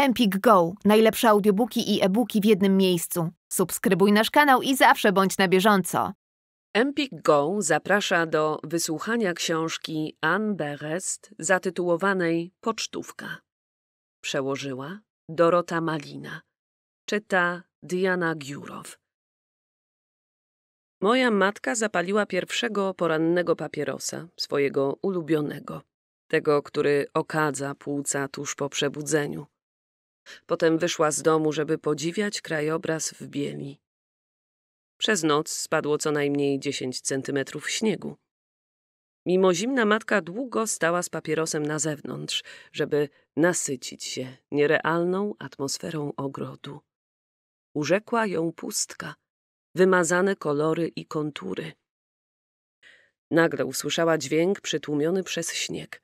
Empik Go. Najlepsze audiobooki i e-booki w jednym miejscu. Subskrybuj nasz kanał i zawsze bądź na bieżąco. Empik Go zaprasza do wysłuchania książki Anne Berest zatytułowanej Pocztówka. Przełożyła Dorota Malina. Czyta Diana Giurow. Moja matka zapaliła pierwszego porannego papierosa, swojego ulubionego, tego, który okadza płuca tuż po przebudzeniu. Potem wyszła z domu, żeby podziwiać krajobraz w bieli. Przez noc spadło co najmniej 10 centymetrów śniegu. Mimo zimna matka długo stała z papierosem na zewnątrz, żeby nasycić się nierealną atmosferą ogrodu. Urzekła ją pustka, wymazane kolory i kontury. Nagle usłyszała dźwięk przytłumiony przez śnieg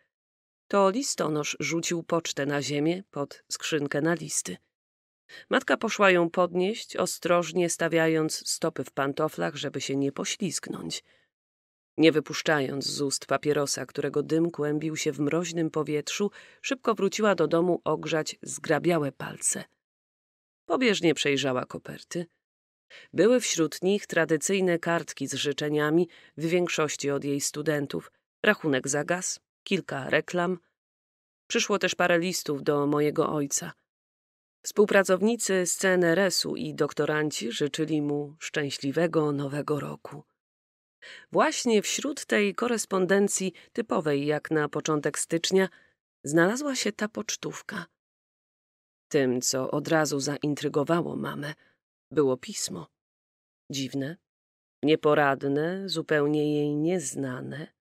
to listonosz rzucił pocztę na ziemię pod skrzynkę na listy. Matka poszła ją podnieść, ostrożnie stawiając stopy w pantoflach, żeby się nie poślizgnąć. Nie wypuszczając z ust papierosa, którego dym kłębił się w mroźnym powietrzu, szybko wróciła do domu ogrzać zgrabiałe palce. Pobieżnie przejrzała koperty. Były wśród nich tradycyjne kartki z życzeniami w większości od jej studentów, rachunek za gaz, kilka reklam. Przyszło też parę listów do mojego ojca. Współpracownicy z CNRS-u i doktoranci życzyli mu szczęśliwego nowego roku. Właśnie wśród tej korespondencji, typowej jak na początek stycznia, znalazła się ta pocztówka. Tym, co od razu zaintrygowało mamę, było pismo. Dziwne, nieporadne, zupełnie jej nieznane,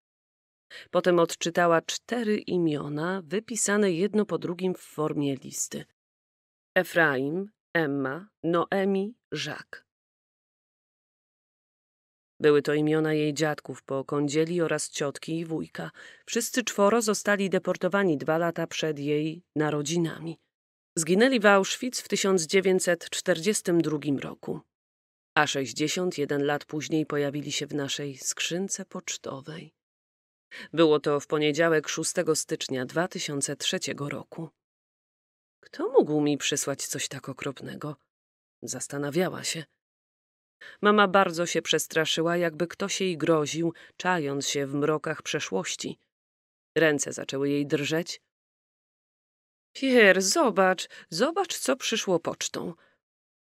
Potem odczytała cztery imiona, wypisane jedno po drugim w formie listy. Efraim, Emma, Noemi, Jacques. Były to imiona jej dziadków po kądzieli oraz ciotki i wujka. Wszyscy czworo zostali deportowani dwa lata przed jej narodzinami. Zginęli w Auschwitz w 1942 roku, a 61 lat później pojawili się w naszej skrzynce pocztowej. Było to w poniedziałek 6 stycznia 2003 roku. Kto mógł mi przysłać coś tak okropnego? Zastanawiała się. Mama bardzo się przestraszyła, jakby ktoś jej groził, czając się w mrokach przeszłości. Ręce zaczęły jej drżeć. Pier, zobacz, zobacz, co przyszło pocztą.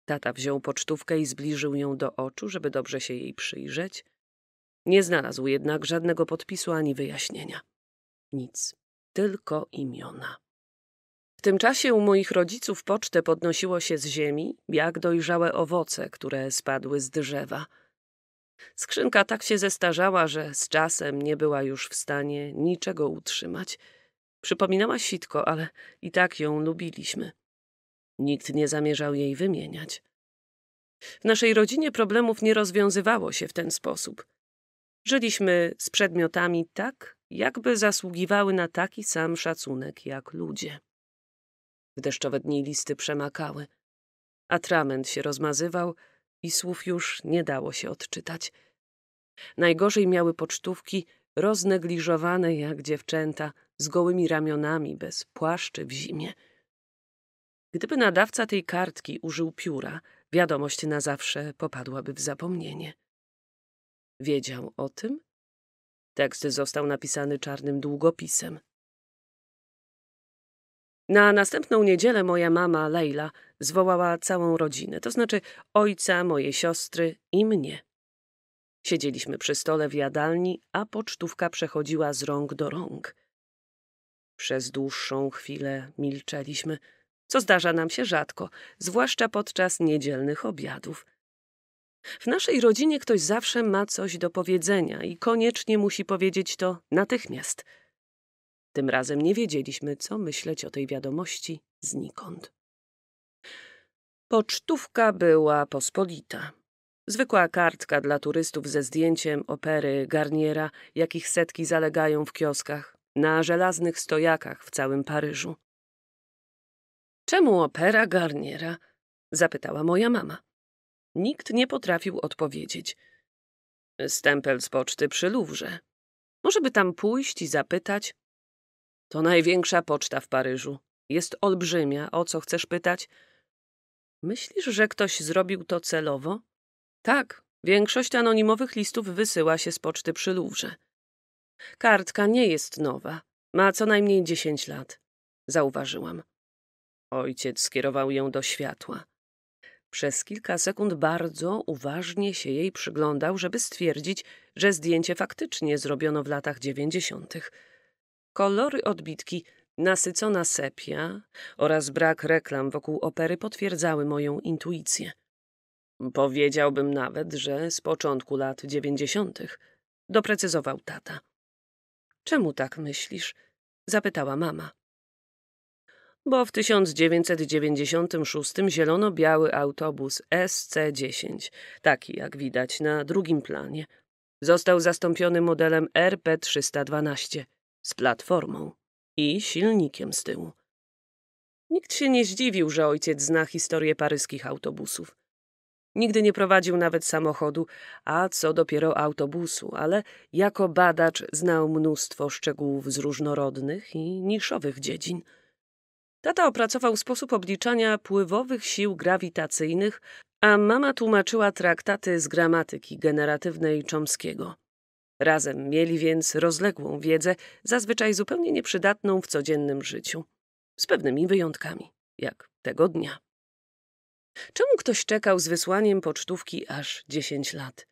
Tata wziął pocztówkę i zbliżył ją do oczu, żeby dobrze się jej przyjrzeć. Nie znalazł jednak żadnego podpisu ani wyjaśnienia. Nic, tylko imiona. W tym czasie u moich rodziców pocztę podnosiło się z ziemi, jak dojrzałe owoce, które spadły z drzewa. Skrzynka tak się zestarzała, że z czasem nie była już w stanie niczego utrzymać. Przypominała sitko, ale i tak ją lubiliśmy. Nikt nie zamierzał jej wymieniać. W naszej rodzinie problemów nie rozwiązywało się w ten sposób. Żyliśmy z przedmiotami tak, jakby zasługiwały na taki sam szacunek jak ludzie. W deszczowe dni listy przemakały. Atrament się rozmazywał i słów już nie dało się odczytać. Najgorzej miały pocztówki roznegliżowane jak dziewczęta, z gołymi ramionami, bez płaszczy w zimie. Gdyby nadawca tej kartki użył pióra, wiadomość na zawsze popadłaby w zapomnienie. Wiedział o tym? Tekst został napisany czarnym długopisem. Na następną niedzielę moja mama, Leila, zwołała całą rodzinę, to znaczy ojca, moje siostry i mnie. Siedzieliśmy przy stole w jadalni, a pocztówka przechodziła z rąk do rąk. Przez dłuższą chwilę milczeliśmy, co zdarza nam się rzadko, zwłaszcza podczas niedzielnych obiadów – w naszej rodzinie ktoś zawsze ma coś do powiedzenia i koniecznie musi powiedzieć to natychmiast. Tym razem nie wiedzieliśmy, co myśleć o tej wiadomości znikąd. Pocztówka była pospolita. Zwykła kartka dla turystów ze zdjęciem opery Garniera, jakich setki zalegają w kioskach, na żelaznych stojakach w całym Paryżu. Czemu opera Garniera? zapytała moja mama. Nikt nie potrafił odpowiedzieć. Stempel z poczty przy Luwrze. Może by tam pójść i zapytać? To największa poczta w Paryżu. Jest olbrzymia. O co chcesz pytać? Myślisz, że ktoś zrobił to celowo? Tak, większość anonimowych listów wysyła się z poczty przy Luwrze. Kartka nie jest nowa. Ma co najmniej dziesięć lat. Zauważyłam. Ojciec skierował ją do światła. Przez kilka sekund bardzo uważnie się jej przyglądał, żeby stwierdzić, że zdjęcie faktycznie zrobiono w latach dziewięćdziesiątych. Kolory odbitki, nasycona sepia oraz brak reklam wokół opery potwierdzały moją intuicję. Powiedziałbym nawet, że z początku lat dziewięćdziesiątych, doprecyzował tata. Czemu tak myślisz? zapytała mama bo w 1996 zielono-biały autobus SC-10, taki jak widać na drugim planie, został zastąpiony modelem RP-312 z platformą i silnikiem z tyłu. Nikt się nie zdziwił, że ojciec zna historię paryskich autobusów. Nigdy nie prowadził nawet samochodu, a co dopiero autobusu, ale jako badacz znał mnóstwo szczegółów z różnorodnych i niszowych dziedzin – Tata opracował sposób obliczania pływowych sił grawitacyjnych, a mama tłumaczyła traktaty z gramatyki generatywnej Chomskiego. Razem mieli więc rozległą wiedzę, zazwyczaj zupełnie nieprzydatną w codziennym życiu, z pewnymi wyjątkami, jak tego dnia. Czemu ktoś czekał z wysłaniem pocztówki aż 10 lat?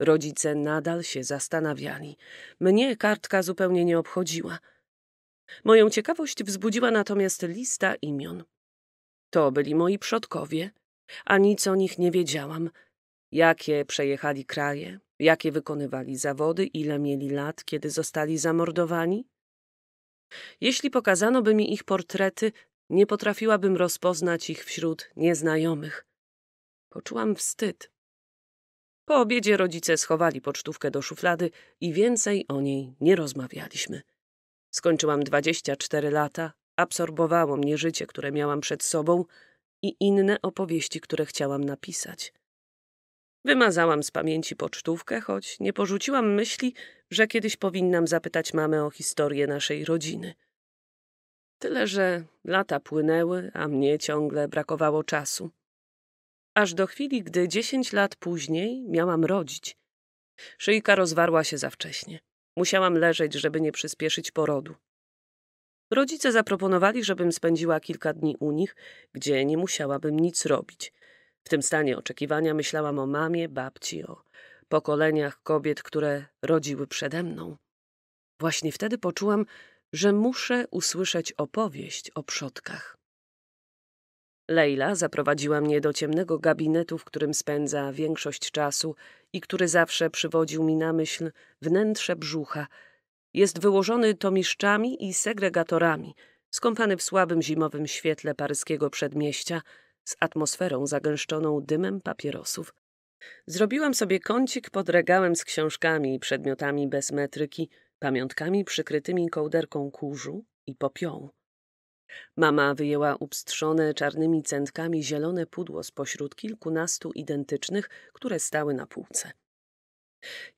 Rodzice nadal się zastanawiali. Mnie kartka zupełnie nie obchodziła – Moją ciekawość wzbudziła natomiast lista imion. To byli moi przodkowie, a nic o nich nie wiedziałam. Jakie przejechali kraje, jakie wykonywali zawody, ile mieli lat, kiedy zostali zamordowani? Jeśli pokazano by mi ich portrety, nie potrafiłabym rozpoznać ich wśród nieznajomych. Poczułam wstyd. Po obiedzie rodzice schowali pocztówkę do szuflady i więcej o niej nie rozmawialiśmy. Skończyłam 24 lata, absorbowało mnie życie, które miałam przed sobą i inne opowieści, które chciałam napisać. Wymazałam z pamięci pocztówkę, choć nie porzuciłam myśli, że kiedyś powinnam zapytać mamę o historię naszej rodziny. Tyle, że lata płynęły, a mnie ciągle brakowało czasu. Aż do chwili, gdy dziesięć lat później miałam rodzić. Szyjka rozwarła się za wcześnie. Musiałam leżeć, żeby nie przyspieszyć porodu. Rodzice zaproponowali, żebym spędziła kilka dni u nich, gdzie nie musiałabym nic robić. W tym stanie oczekiwania myślałam o mamie, babci, o pokoleniach kobiet, które rodziły przede mną. Właśnie wtedy poczułam, że muszę usłyszeć opowieść o przodkach. Leila zaprowadziła mnie do ciemnego gabinetu, w którym spędza większość czasu i który zawsze przywodził mi na myśl wnętrze brzucha. Jest wyłożony tomiszczami i segregatorami, skąpany w słabym zimowym świetle paryskiego przedmieścia, z atmosferą zagęszczoną dymem papierosów. Zrobiłam sobie kącik pod regałem z książkami i przedmiotami bez metryki, pamiątkami przykrytymi kołderką kurzu i popiół. Mama wyjęła upstrzone czarnymi centkami zielone pudło spośród kilkunastu identycznych, które stały na półce.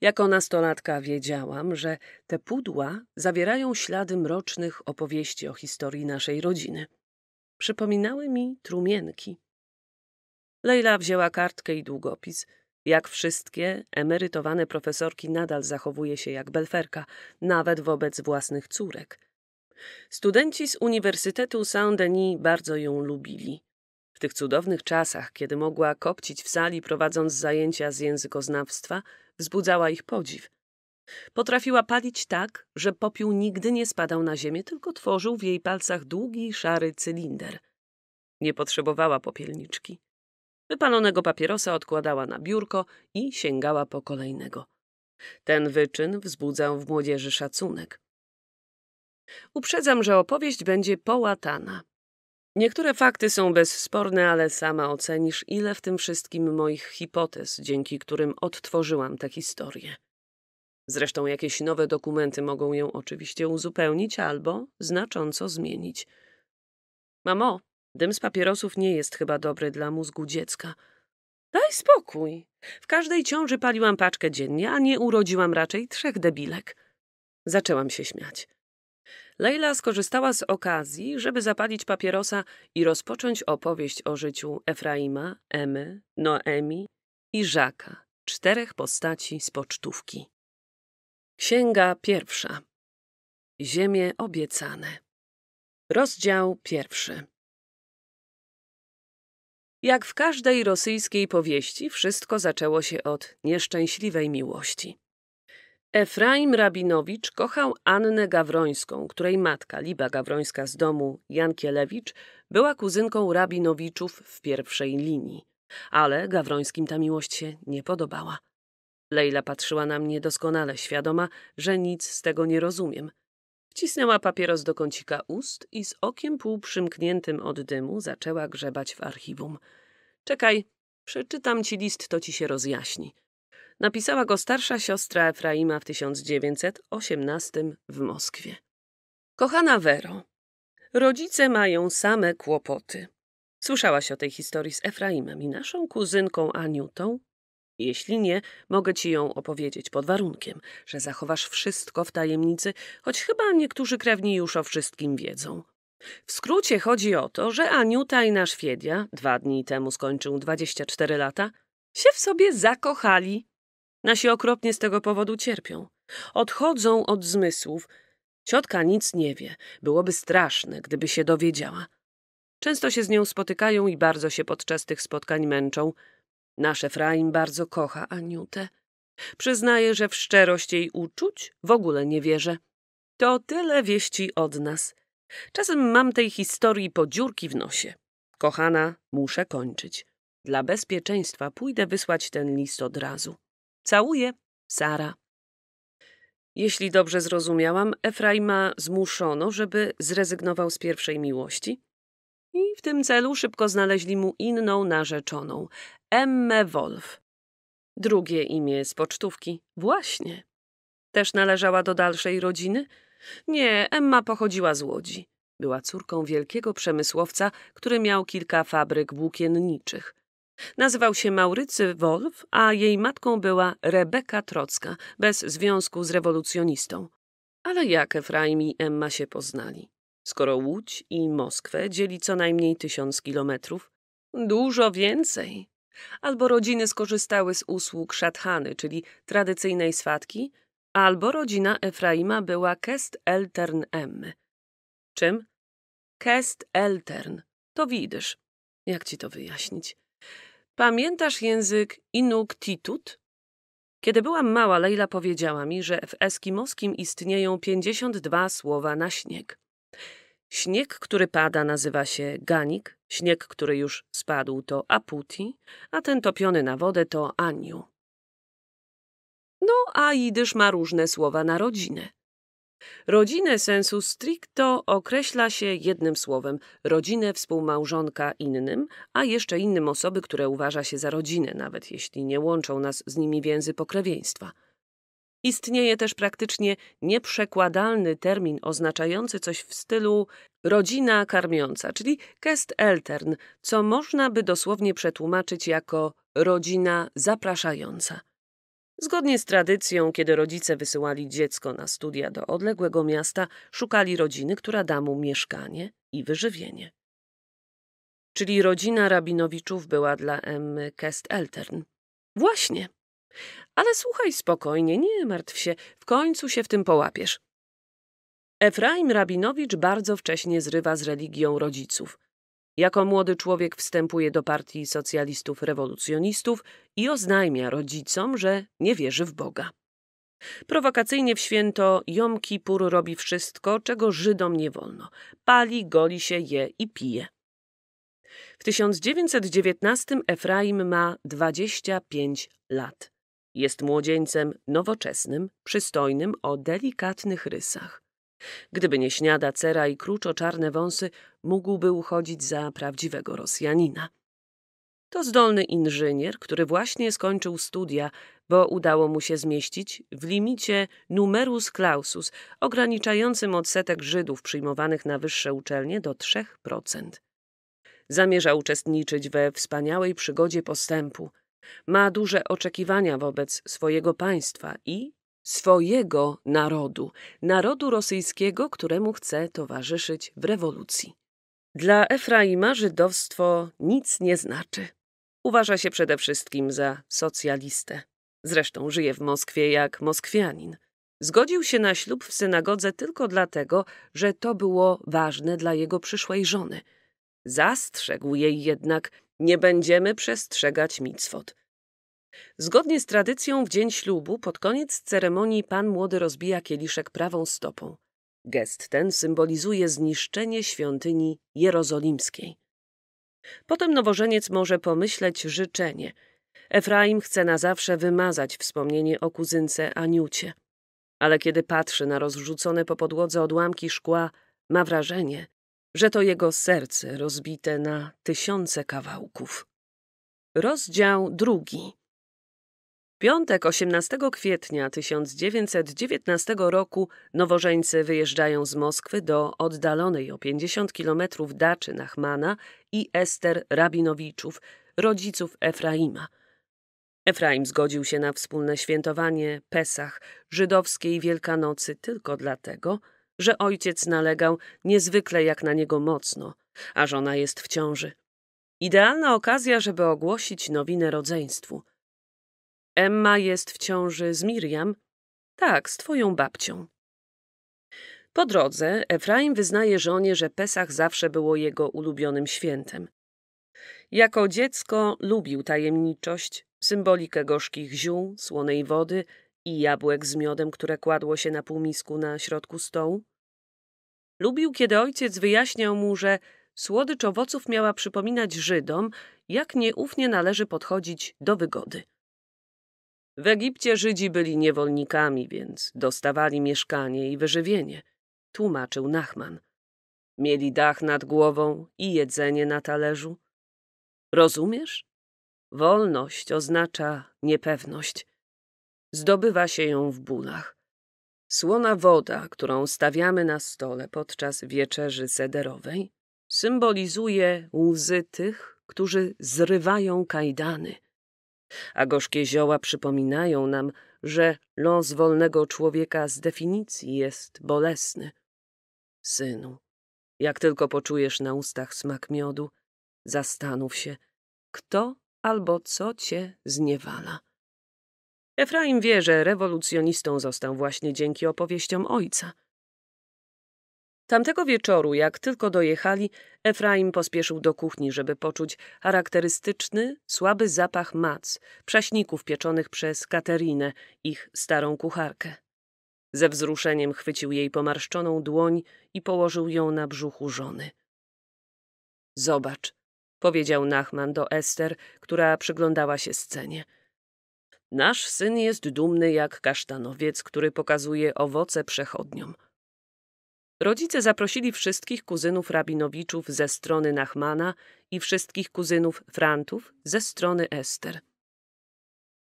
Jako nastolatka wiedziałam, że te pudła zawierają ślady mrocznych opowieści o historii naszej rodziny. Przypominały mi trumienki. Leila wzięła kartkę i długopis. Jak wszystkie, emerytowane profesorki nadal zachowuje się jak belferka, nawet wobec własnych córek – Studenci z Uniwersytetu Saint-Denis bardzo ją lubili. W tych cudownych czasach, kiedy mogła kopcić w sali prowadząc zajęcia z językoznawstwa, wzbudzała ich podziw. Potrafiła palić tak, że popiół nigdy nie spadał na ziemię, tylko tworzył w jej palcach długi, szary cylinder. Nie potrzebowała popielniczki. Wypalonego papierosa odkładała na biurko i sięgała po kolejnego. Ten wyczyn wzbudzał w młodzieży szacunek. Uprzedzam, że opowieść będzie połatana. Niektóre fakty są bezsporne, ale sama ocenisz, ile w tym wszystkim moich hipotez, dzięki którym odtworzyłam tę historię. Zresztą jakieś nowe dokumenty mogą ją oczywiście uzupełnić albo znacząco zmienić. Mamo, dym z papierosów nie jest chyba dobry dla mózgu dziecka. Daj spokój. W każdej ciąży paliłam paczkę dziennie, a nie urodziłam raczej trzech debilek. Zaczęłam się śmiać. Leila skorzystała z okazji, żeby zapalić papierosa i rozpocząć opowieść o życiu Efraima, Emy, Noemi i Żaka, czterech postaci z pocztówki. Księga pierwsza. Ziemie obiecane. Rozdział pierwszy. Jak w każdej rosyjskiej powieści, wszystko zaczęło się od nieszczęśliwej miłości. Efraim Rabinowicz kochał Annę Gawrońską, której matka, Liba Gawrońska z domu Jankielewicz, była kuzynką Rabinowiczów w pierwszej linii. Ale Gawrońskim ta miłość się nie podobała. Lejla patrzyła na mnie doskonale, świadoma, że nic z tego nie rozumiem. Wcisnęła papieros do kącika ust i z okiem półprzymkniętym od dymu zaczęła grzebać w archiwum. Czekaj, przeczytam ci list, to ci się rozjaśni. Napisała go starsza siostra Efraima w 1918 w Moskwie. Kochana Wero, rodzice mają same kłopoty. Słyszałaś o tej historii z Efraimem i naszą kuzynką Aniutą? Jeśli nie, mogę ci ją opowiedzieć pod warunkiem, że zachowasz wszystko w tajemnicy, choć chyba niektórzy krewni już o wszystkim wiedzą. W skrócie chodzi o to, że Aniuta i nasz Fiedia, dwa dni temu skończył 24 lata, się w sobie zakochali. Nasi okropnie z tego powodu cierpią. Odchodzą od zmysłów. Ciotka nic nie wie. Byłoby straszne, gdyby się dowiedziała. Często się z nią spotykają i bardzo się podczas tych spotkań męczą. Nasz Efraim bardzo kocha Aniutę. Przyznaję, że w szczerość jej uczuć w ogóle nie wierzę. To tyle wieści od nas. Czasem mam tej historii po dziurki w nosie. Kochana, muszę kończyć. Dla bezpieczeństwa pójdę wysłać ten list od razu. Całuję, Sara. Jeśli dobrze zrozumiałam, Efraima zmuszono, żeby zrezygnował z pierwszej miłości. I w tym celu szybko znaleźli mu inną narzeczoną, Emme Wolf. Drugie imię z pocztówki. Właśnie. Też należała do dalszej rodziny? Nie, Emma pochodziła z Łodzi. Była córką wielkiego przemysłowca, który miał kilka fabryk włókienniczych. Nazywał się Maurycy Wolf, a jej matką była Rebeka Trocka, bez związku z rewolucjonistą. Ale jak Efraim i Emma się poznali? Skoro Łódź i Moskwę dzieli co najmniej tysiąc kilometrów, dużo więcej. Albo rodziny skorzystały z usług szatchany, czyli tradycyjnej swatki, albo rodzina Efraima była Kest Eltern M. Czym? Kest Eltern. To widzisz. Jak ci to wyjaśnić? Pamiętasz język Inuktitut? Kiedy byłam mała, Leila powiedziała mi, że w eskimoskim istnieją 52 słowa na śnieg. Śnieg, który pada, nazywa się ganik, śnieg, który już spadł, to aputi, a ten topiony na wodę to aniu. No, a jidysz ma różne słowa na rodzinę. Rodzinę sensu stricto określa się jednym słowem rodzinę współmałżonka innym, a jeszcze innym osoby, które uważa się za rodzinę, nawet jeśli nie łączą nas z nimi więzy pokrewieństwa. Istnieje też praktycznie nieprzekładalny termin oznaczający coś w stylu rodzina karmiąca, czyli kest eltern, co można by dosłownie przetłumaczyć jako rodzina zapraszająca. Zgodnie z tradycją, kiedy rodzice wysyłali dziecko na studia do odległego miasta, szukali rodziny, która da mu mieszkanie i wyżywienie. Czyli rodzina rabinowiczów była dla Emmy Kest-Eltern. Właśnie. Ale słuchaj spokojnie, nie martw się, w końcu się w tym połapiesz. Efraim Rabinowicz bardzo wcześnie zrywa z religią rodziców. Jako młody człowiek wstępuje do partii socjalistów rewolucjonistów i oznajmia rodzicom, że nie wierzy w Boga. Prowokacyjnie w święto Jom Kippur robi wszystko, czego Żydom nie wolno. Pali, goli się, je i pije. W 1919 Efraim ma 25 lat. Jest młodzieńcem nowoczesnym, przystojnym o delikatnych rysach. Gdyby nie śniada cera i kruczo-czarne wąsy, mógłby uchodzić za prawdziwego Rosjanina. To zdolny inżynier, który właśnie skończył studia, bo udało mu się zmieścić w limicie numerus clausus, ograniczającym odsetek Żydów przyjmowanych na wyższe uczelnie do 3%. Zamierza uczestniczyć we wspaniałej przygodzie postępu. Ma duże oczekiwania wobec swojego państwa i swojego narodu, narodu rosyjskiego, któremu chce towarzyszyć w rewolucji. Dla Efraima żydowstwo nic nie znaczy. Uważa się przede wszystkim za socjalistę. Zresztą żyje w Moskwie jak Moskwianin. Zgodził się na ślub w synagodze tylko dlatego, że to było ważne dla jego przyszłej żony. Zastrzegł jej jednak, nie będziemy przestrzegać micwot. Zgodnie z tradycją w dzień ślubu, pod koniec ceremonii pan młody rozbija kieliszek prawą stopą. Gest ten symbolizuje zniszczenie świątyni jerozolimskiej. Potem nowożeniec może pomyśleć życzenie. Efraim chce na zawsze wymazać wspomnienie o kuzynce Aniucie. Ale kiedy patrzy na rozrzucone po podłodze odłamki szkła, ma wrażenie, że to jego serce rozbite na tysiące kawałków. Rozdział drugi piątek 18 kwietnia 1919 roku nowożeńcy wyjeżdżają z Moskwy do oddalonej o 50 kilometrów Daczy Nachmana i Ester Rabinowiczów, rodziców Efraima. Efraim zgodził się na wspólne świętowanie Pesach, żydowskiej Wielkanocy tylko dlatego, że ojciec nalegał niezwykle jak na niego mocno, a żona jest w ciąży. Idealna okazja, żeby ogłosić nowinę rodzeństwu – Emma jest w ciąży z Miriam. Tak, z twoją babcią. Po drodze Efraim wyznaje żonie, że Pesach zawsze było jego ulubionym świętem. Jako dziecko lubił tajemniczość, symbolikę gorzkich ziół, słonej wody i jabłek z miodem, które kładło się na półmisku na środku stołu. Lubił, kiedy ojciec wyjaśniał mu, że słodycz owoców miała przypominać Żydom, jak nieufnie należy podchodzić do wygody. W Egipcie Żydzi byli niewolnikami, więc dostawali mieszkanie i wyżywienie, tłumaczył Nachman. Mieli dach nad głową i jedzenie na talerzu. Rozumiesz? Wolność oznacza niepewność. Zdobywa się ją w bólach. Słona woda, którą stawiamy na stole podczas wieczerzy sederowej, symbolizuje łzy tych, którzy zrywają kajdany – a gorzkie zioła przypominają nam, że los wolnego człowieka z definicji jest bolesny. Synu, jak tylko poczujesz na ustach smak miodu, zastanów się, kto albo co cię zniewala. Efraim wie, że rewolucjonistą został właśnie dzięki opowieściom ojca – Tamtego wieczoru, jak tylko dojechali, Efraim pospieszył do kuchni, żeby poczuć charakterystyczny, słaby zapach mac, prześników pieczonych przez Katerinę, ich starą kucharkę. Ze wzruszeniem chwycił jej pomarszczoną dłoń i położył ją na brzuchu żony. Zobacz, powiedział Nachman do Ester, która przyglądała się scenie. Nasz syn jest dumny jak kasztanowiec, który pokazuje owoce przechodniom. Rodzice zaprosili wszystkich kuzynów rabinowiczów ze strony Nachmana i wszystkich kuzynów frantów ze strony Ester.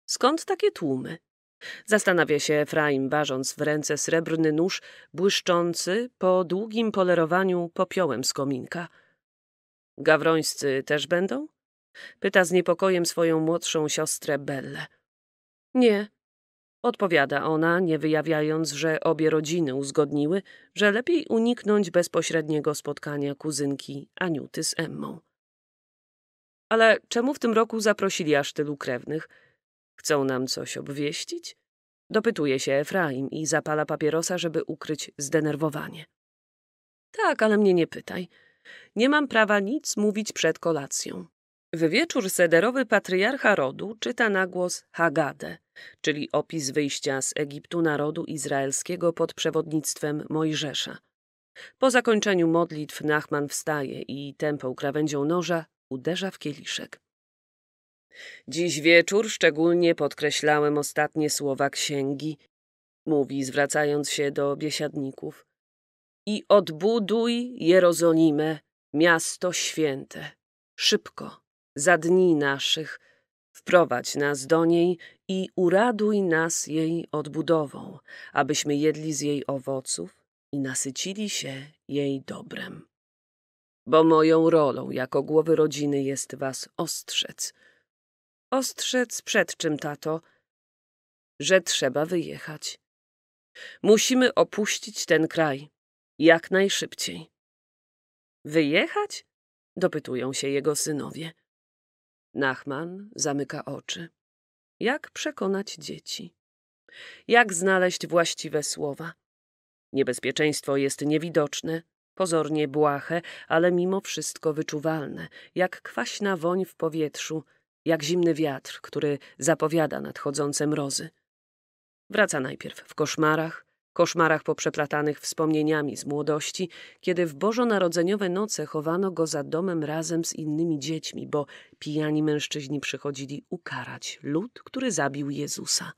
Skąd takie tłumy? Zastanawia się Efraim, ważąc w ręce srebrny nóż błyszczący po długim polerowaniu popiołem z kominka. Gawrońscy też będą? Pyta z niepokojem swoją młodszą siostrę Belle. Nie, Odpowiada ona, nie wyjawiając, że obie rodziny uzgodniły, że lepiej uniknąć bezpośredniego spotkania kuzynki Aniuty z Emmą. Ale czemu w tym roku zaprosili aż tylu krewnych? Chcą nam coś obwieścić? Dopytuje się Efraim i zapala papierosa, żeby ukryć zdenerwowanie. Tak, ale mnie nie pytaj. Nie mam prawa nic mówić przed kolacją. W wieczór sederowy patriarcha rodu czyta na głos Hagadę, czyli opis wyjścia z Egiptu narodu izraelskiego pod przewodnictwem Mojżesza. Po zakończeniu modlitw Nachman wstaje i tępą krawędzią noża uderza w kieliszek. Dziś wieczór szczególnie podkreślałem ostatnie słowa księgi, mówi zwracając się do biesiadników. I odbuduj Jerozolimę, miasto święte, szybko za dni naszych, wprowadź nas do niej i uraduj nas jej odbudową, abyśmy jedli z jej owoców i nasycili się jej dobrem. Bo moją rolą jako głowy rodziny jest was ostrzec. Ostrzec przed czym, tato? Że trzeba wyjechać. Musimy opuścić ten kraj jak najszybciej. Wyjechać? dopytują się jego synowie. Nachman zamyka oczy. Jak przekonać dzieci? Jak znaleźć właściwe słowa? Niebezpieczeństwo jest niewidoczne, pozornie błahe, ale mimo wszystko wyczuwalne, jak kwaśna woń w powietrzu, jak zimny wiatr, który zapowiada nadchodzące mrozy. Wraca najpierw w koszmarach, koszmarach poprzeplatanych wspomnieniami z młodości, kiedy w bożonarodzeniowe noce chowano go za domem razem z innymi dziećmi, bo pijani mężczyźni przychodzili ukarać lud, który zabił Jezusa.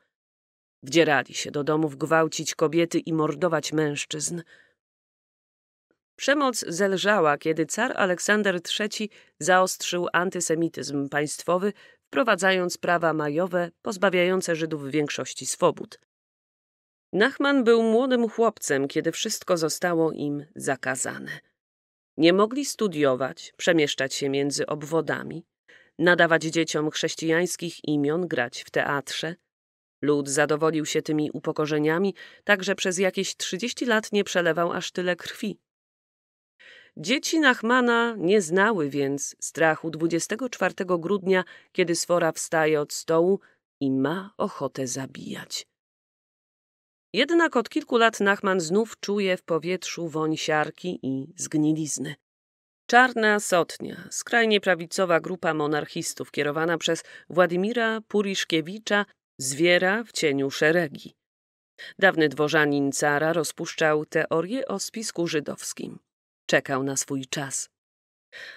Wdzierali się do domów gwałcić kobiety i mordować mężczyzn. Przemoc zelżała, kiedy car Aleksander III zaostrzył antysemityzm państwowy, wprowadzając prawa majowe pozbawiające Żydów większości swobód. Nachman był młodym chłopcem, kiedy wszystko zostało im zakazane. Nie mogli studiować, przemieszczać się między obwodami, nadawać dzieciom chrześcijańskich imion, grać w teatrze. Lud zadowolił się tymi upokorzeniami, tak że przez jakieś trzydzieści lat nie przelewał aż tyle krwi. Dzieci Nachmana nie znały więc strachu 24 grudnia, kiedy sfora wstaje od stołu i ma ochotę zabijać. Jednak od kilku lat Nachman znów czuje w powietrzu woń siarki i zgnilizny. Czarna Sotnia, skrajnie prawicowa grupa monarchistów kierowana przez Władimira Puriszkiewicza, zwiera w cieniu szeregi. Dawny dworzanin cara rozpuszczał teorię o spisku żydowskim. Czekał na swój czas.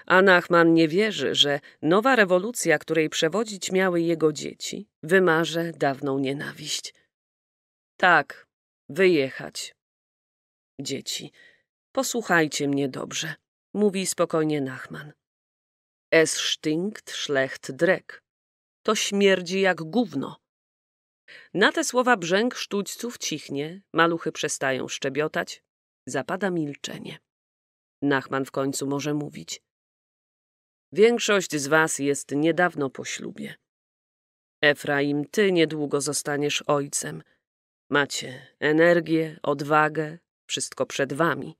A Nachman nie wierzy, że nowa rewolucja, której przewodzić miały jego dzieci, wymarze dawną nienawiść – tak, wyjechać. Dzieci, posłuchajcie mnie dobrze, mówi spokojnie Nachman. Es stinkt schlecht drek. To śmierdzi jak gówno. Na te słowa brzęk sztućców cichnie, maluchy przestają szczebiotać, zapada milczenie. Nachman w końcu może mówić. Większość z was jest niedawno po ślubie. Efraim, ty niedługo zostaniesz ojcem. Macie energię, odwagę, wszystko przed wami.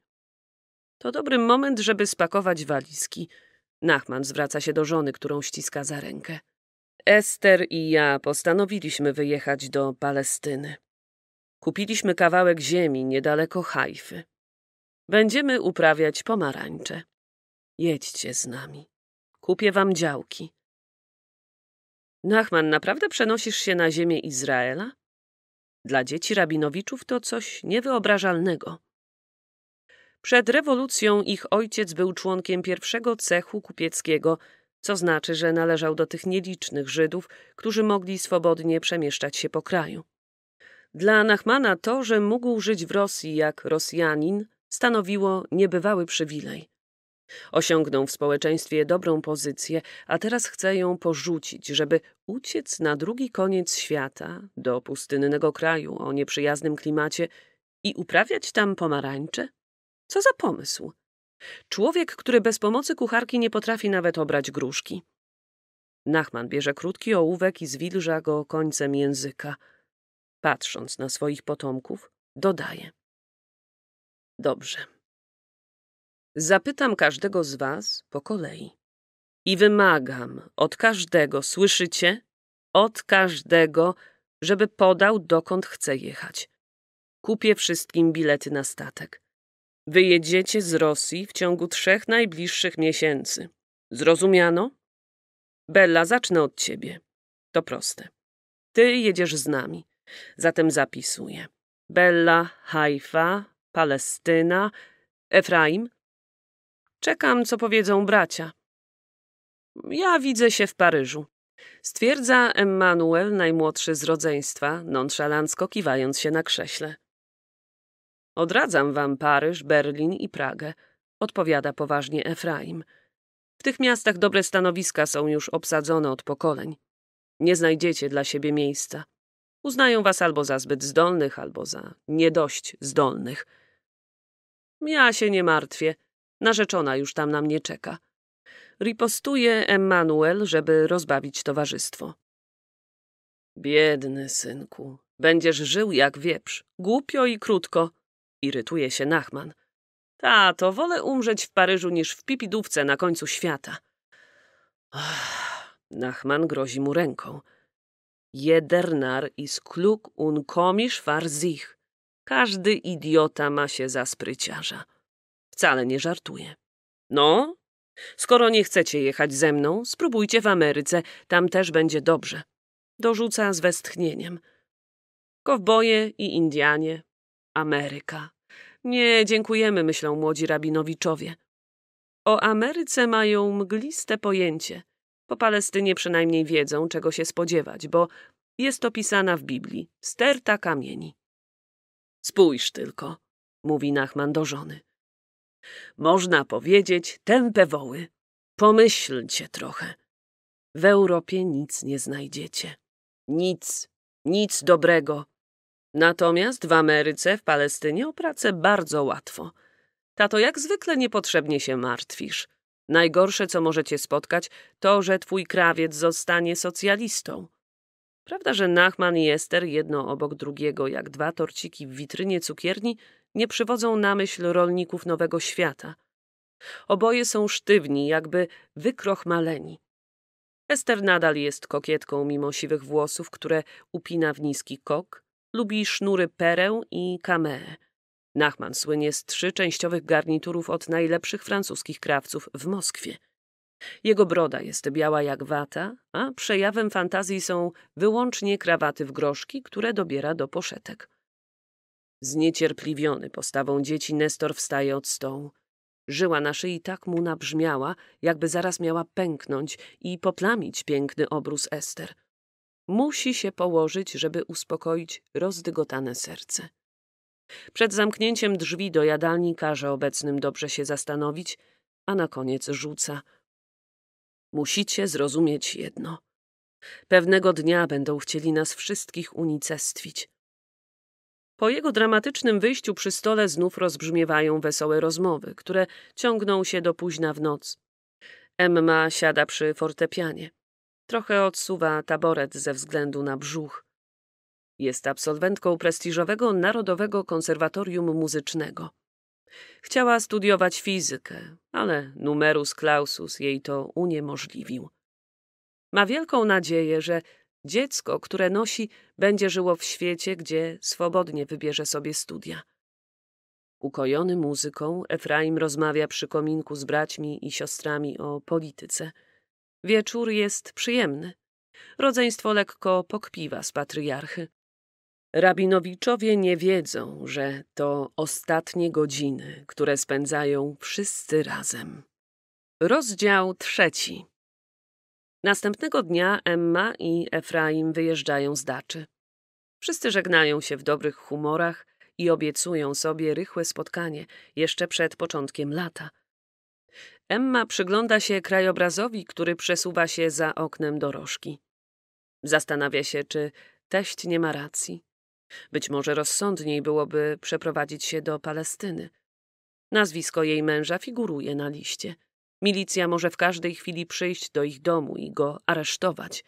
To dobry moment, żeby spakować walizki. Nachman zwraca się do żony, którą ściska za rękę. Ester i ja postanowiliśmy wyjechać do Palestyny. Kupiliśmy kawałek ziemi niedaleko Hajfy. Będziemy uprawiać pomarańcze. Jedźcie z nami. Kupię wam działki. Nachman, naprawdę przenosisz się na ziemię Izraela? Dla dzieci rabinowiczów to coś niewyobrażalnego. Przed rewolucją ich ojciec był członkiem pierwszego cechu kupieckiego, co znaczy, że należał do tych nielicznych Żydów, którzy mogli swobodnie przemieszczać się po kraju. Dla Nachmana to, że mógł żyć w Rosji jak Rosjanin, stanowiło niebywały przywilej. Osiągnął w społeczeństwie dobrą pozycję, a teraz chce ją porzucić, żeby uciec na drugi koniec świata, do pustynnego kraju o nieprzyjaznym klimacie i uprawiać tam pomarańcze? Co za pomysł! Człowiek, który bez pomocy kucharki nie potrafi nawet obrać gruszki. Nachman bierze krótki ołówek i zwilża go końcem języka. Patrząc na swoich potomków, dodaje. Dobrze. Zapytam każdego z was po kolei. I wymagam od każdego, słyszycie? Od każdego, żeby podał, dokąd chce jechać. Kupię wszystkim bilety na statek. Wyjedziecie z Rosji w ciągu trzech najbliższych miesięcy. Zrozumiano? Bella, zacznę od ciebie. To proste. Ty jedziesz z nami. Zatem zapisuję. Bella, Haifa, Palestyna, Efraim, Czekam, co powiedzą bracia. Ja widzę się w Paryżu. Stwierdza Emmanuel, najmłodszy z rodzeństwa, nonszalancko kiwając się na krześle. Odradzam wam Paryż, Berlin i Pragę, odpowiada poważnie Efraim. W tych miastach dobre stanowiska są już obsadzone od pokoleń. Nie znajdziecie dla siebie miejsca. Uznają was albo za zbyt zdolnych, albo za niedość zdolnych. Ja się nie martwię, Narzeczona już tam na mnie czeka. Ripostuje Emanuel, żeby rozbawić towarzystwo. Biedny synku, będziesz żył jak wieprz, głupio i krótko. Irytuje się Nachman. Tato, wolę umrzeć w Paryżu niż w pipidówce na końcu świata. Ach, Nachman grozi mu ręką. Jedernar is klug un komisch Każdy idiota ma się za spryciarza. Wcale nie żartuję. No, skoro nie chcecie jechać ze mną, spróbujcie w Ameryce, tam też będzie dobrze. Dorzuca z westchnieniem. Kowboje i Indianie. Ameryka. Nie, dziękujemy, myślą młodzi rabinowiczowie. O Ameryce mają mgliste pojęcie. Po Palestynie przynajmniej wiedzą, czego się spodziewać, bo jest opisana w Biblii, sterta kamieni. Spójrz tylko, mówi Nachman do żony. Można powiedzieć tępe woły. Pomyślcie trochę. W Europie nic nie znajdziecie. Nic, nic dobrego. Natomiast w Ameryce, w Palestynie o pracę bardzo łatwo. Tato, jak zwykle niepotrzebnie się martwisz. Najgorsze, co możecie spotkać, to, że twój krawiec zostanie socjalistą. Prawda, że Nachman i Ester jedno obok drugiego, jak dwa torciki w witrynie cukierni, nie przywodzą na myśl rolników Nowego Świata. Oboje są sztywni, jakby wykrochmaleni. Ester nadal jest kokietką mimo siwych włosów, które upina w niski kok, lubi sznury perę i kameę. Nachman słynie z częściowych garniturów od najlepszych francuskich krawców w Moskwie. Jego broda jest biała jak wata, a przejawem fantazji są wyłącznie krawaty w groszki, które dobiera do poszetek. Zniecierpliwiony postawą dzieci, Nestor wstaje od stołu. Żyła na szyi tak mu nabrzmiała, jakby zaraz miała pęknąć i poplamić piękny obrus Ester. Musi się położyć, żeby uspokoić rozdygotane serce. Przed zamknięciem drzwi do jadalni każe obecnym dobrze się zastanowić, a na koniec rzuca. Musicie zrozumieć jedno. Pewnego dnia będą chcieli nas wszystkich unicestwić. Po jego dramatycznym wyjściu przy stole znów rozbrzmiewają wesołe rozmowy, które ciągną się do późna w noc. Emma siada przy fortepianie. Trochę odsuwa taboret ze względu na brzuch. Jest absolwentką prestiżowego Narodowego Konserwatorium Muzycznego. Chciała studiować fizykę, ale numerus clausus jej to uniemożliwił. Ma wielką nadzieję, że Dziecko, które nosi, będzie żyło w świecie, gdzie swobodnie wybierze sobie studia. Ukojony muzyką, Efraim rozmawia przy kominku z braćmi i siostrami o polityce. Wieczór jest przyjemny. Rodzeństwo lekko pokpiwa z patriarchy. Rabinowiczowie nie wiedzą, że to ostatnie godziny, które spędzają wszyscy razem. Rozdział trzeci. Następnego dnia Emma i Efraim wyjeżdżają z daczy. Wszyscy żegnają się w dobrych humorach i obiecują sobie rychłe spotkanie jeszcze przed początkiem lata. Emma przygląda się krajobrazowi, który przesuwa się za oknem dorożki. Zastanawia się, czy teść nie ma racji. Być może rozsądniej byłoby przeprowadzić się do Palestyny. Nazwisko jej męża figuruje na liście – Milicja może w każdej chwili przyjść do ich domu i go aresztować.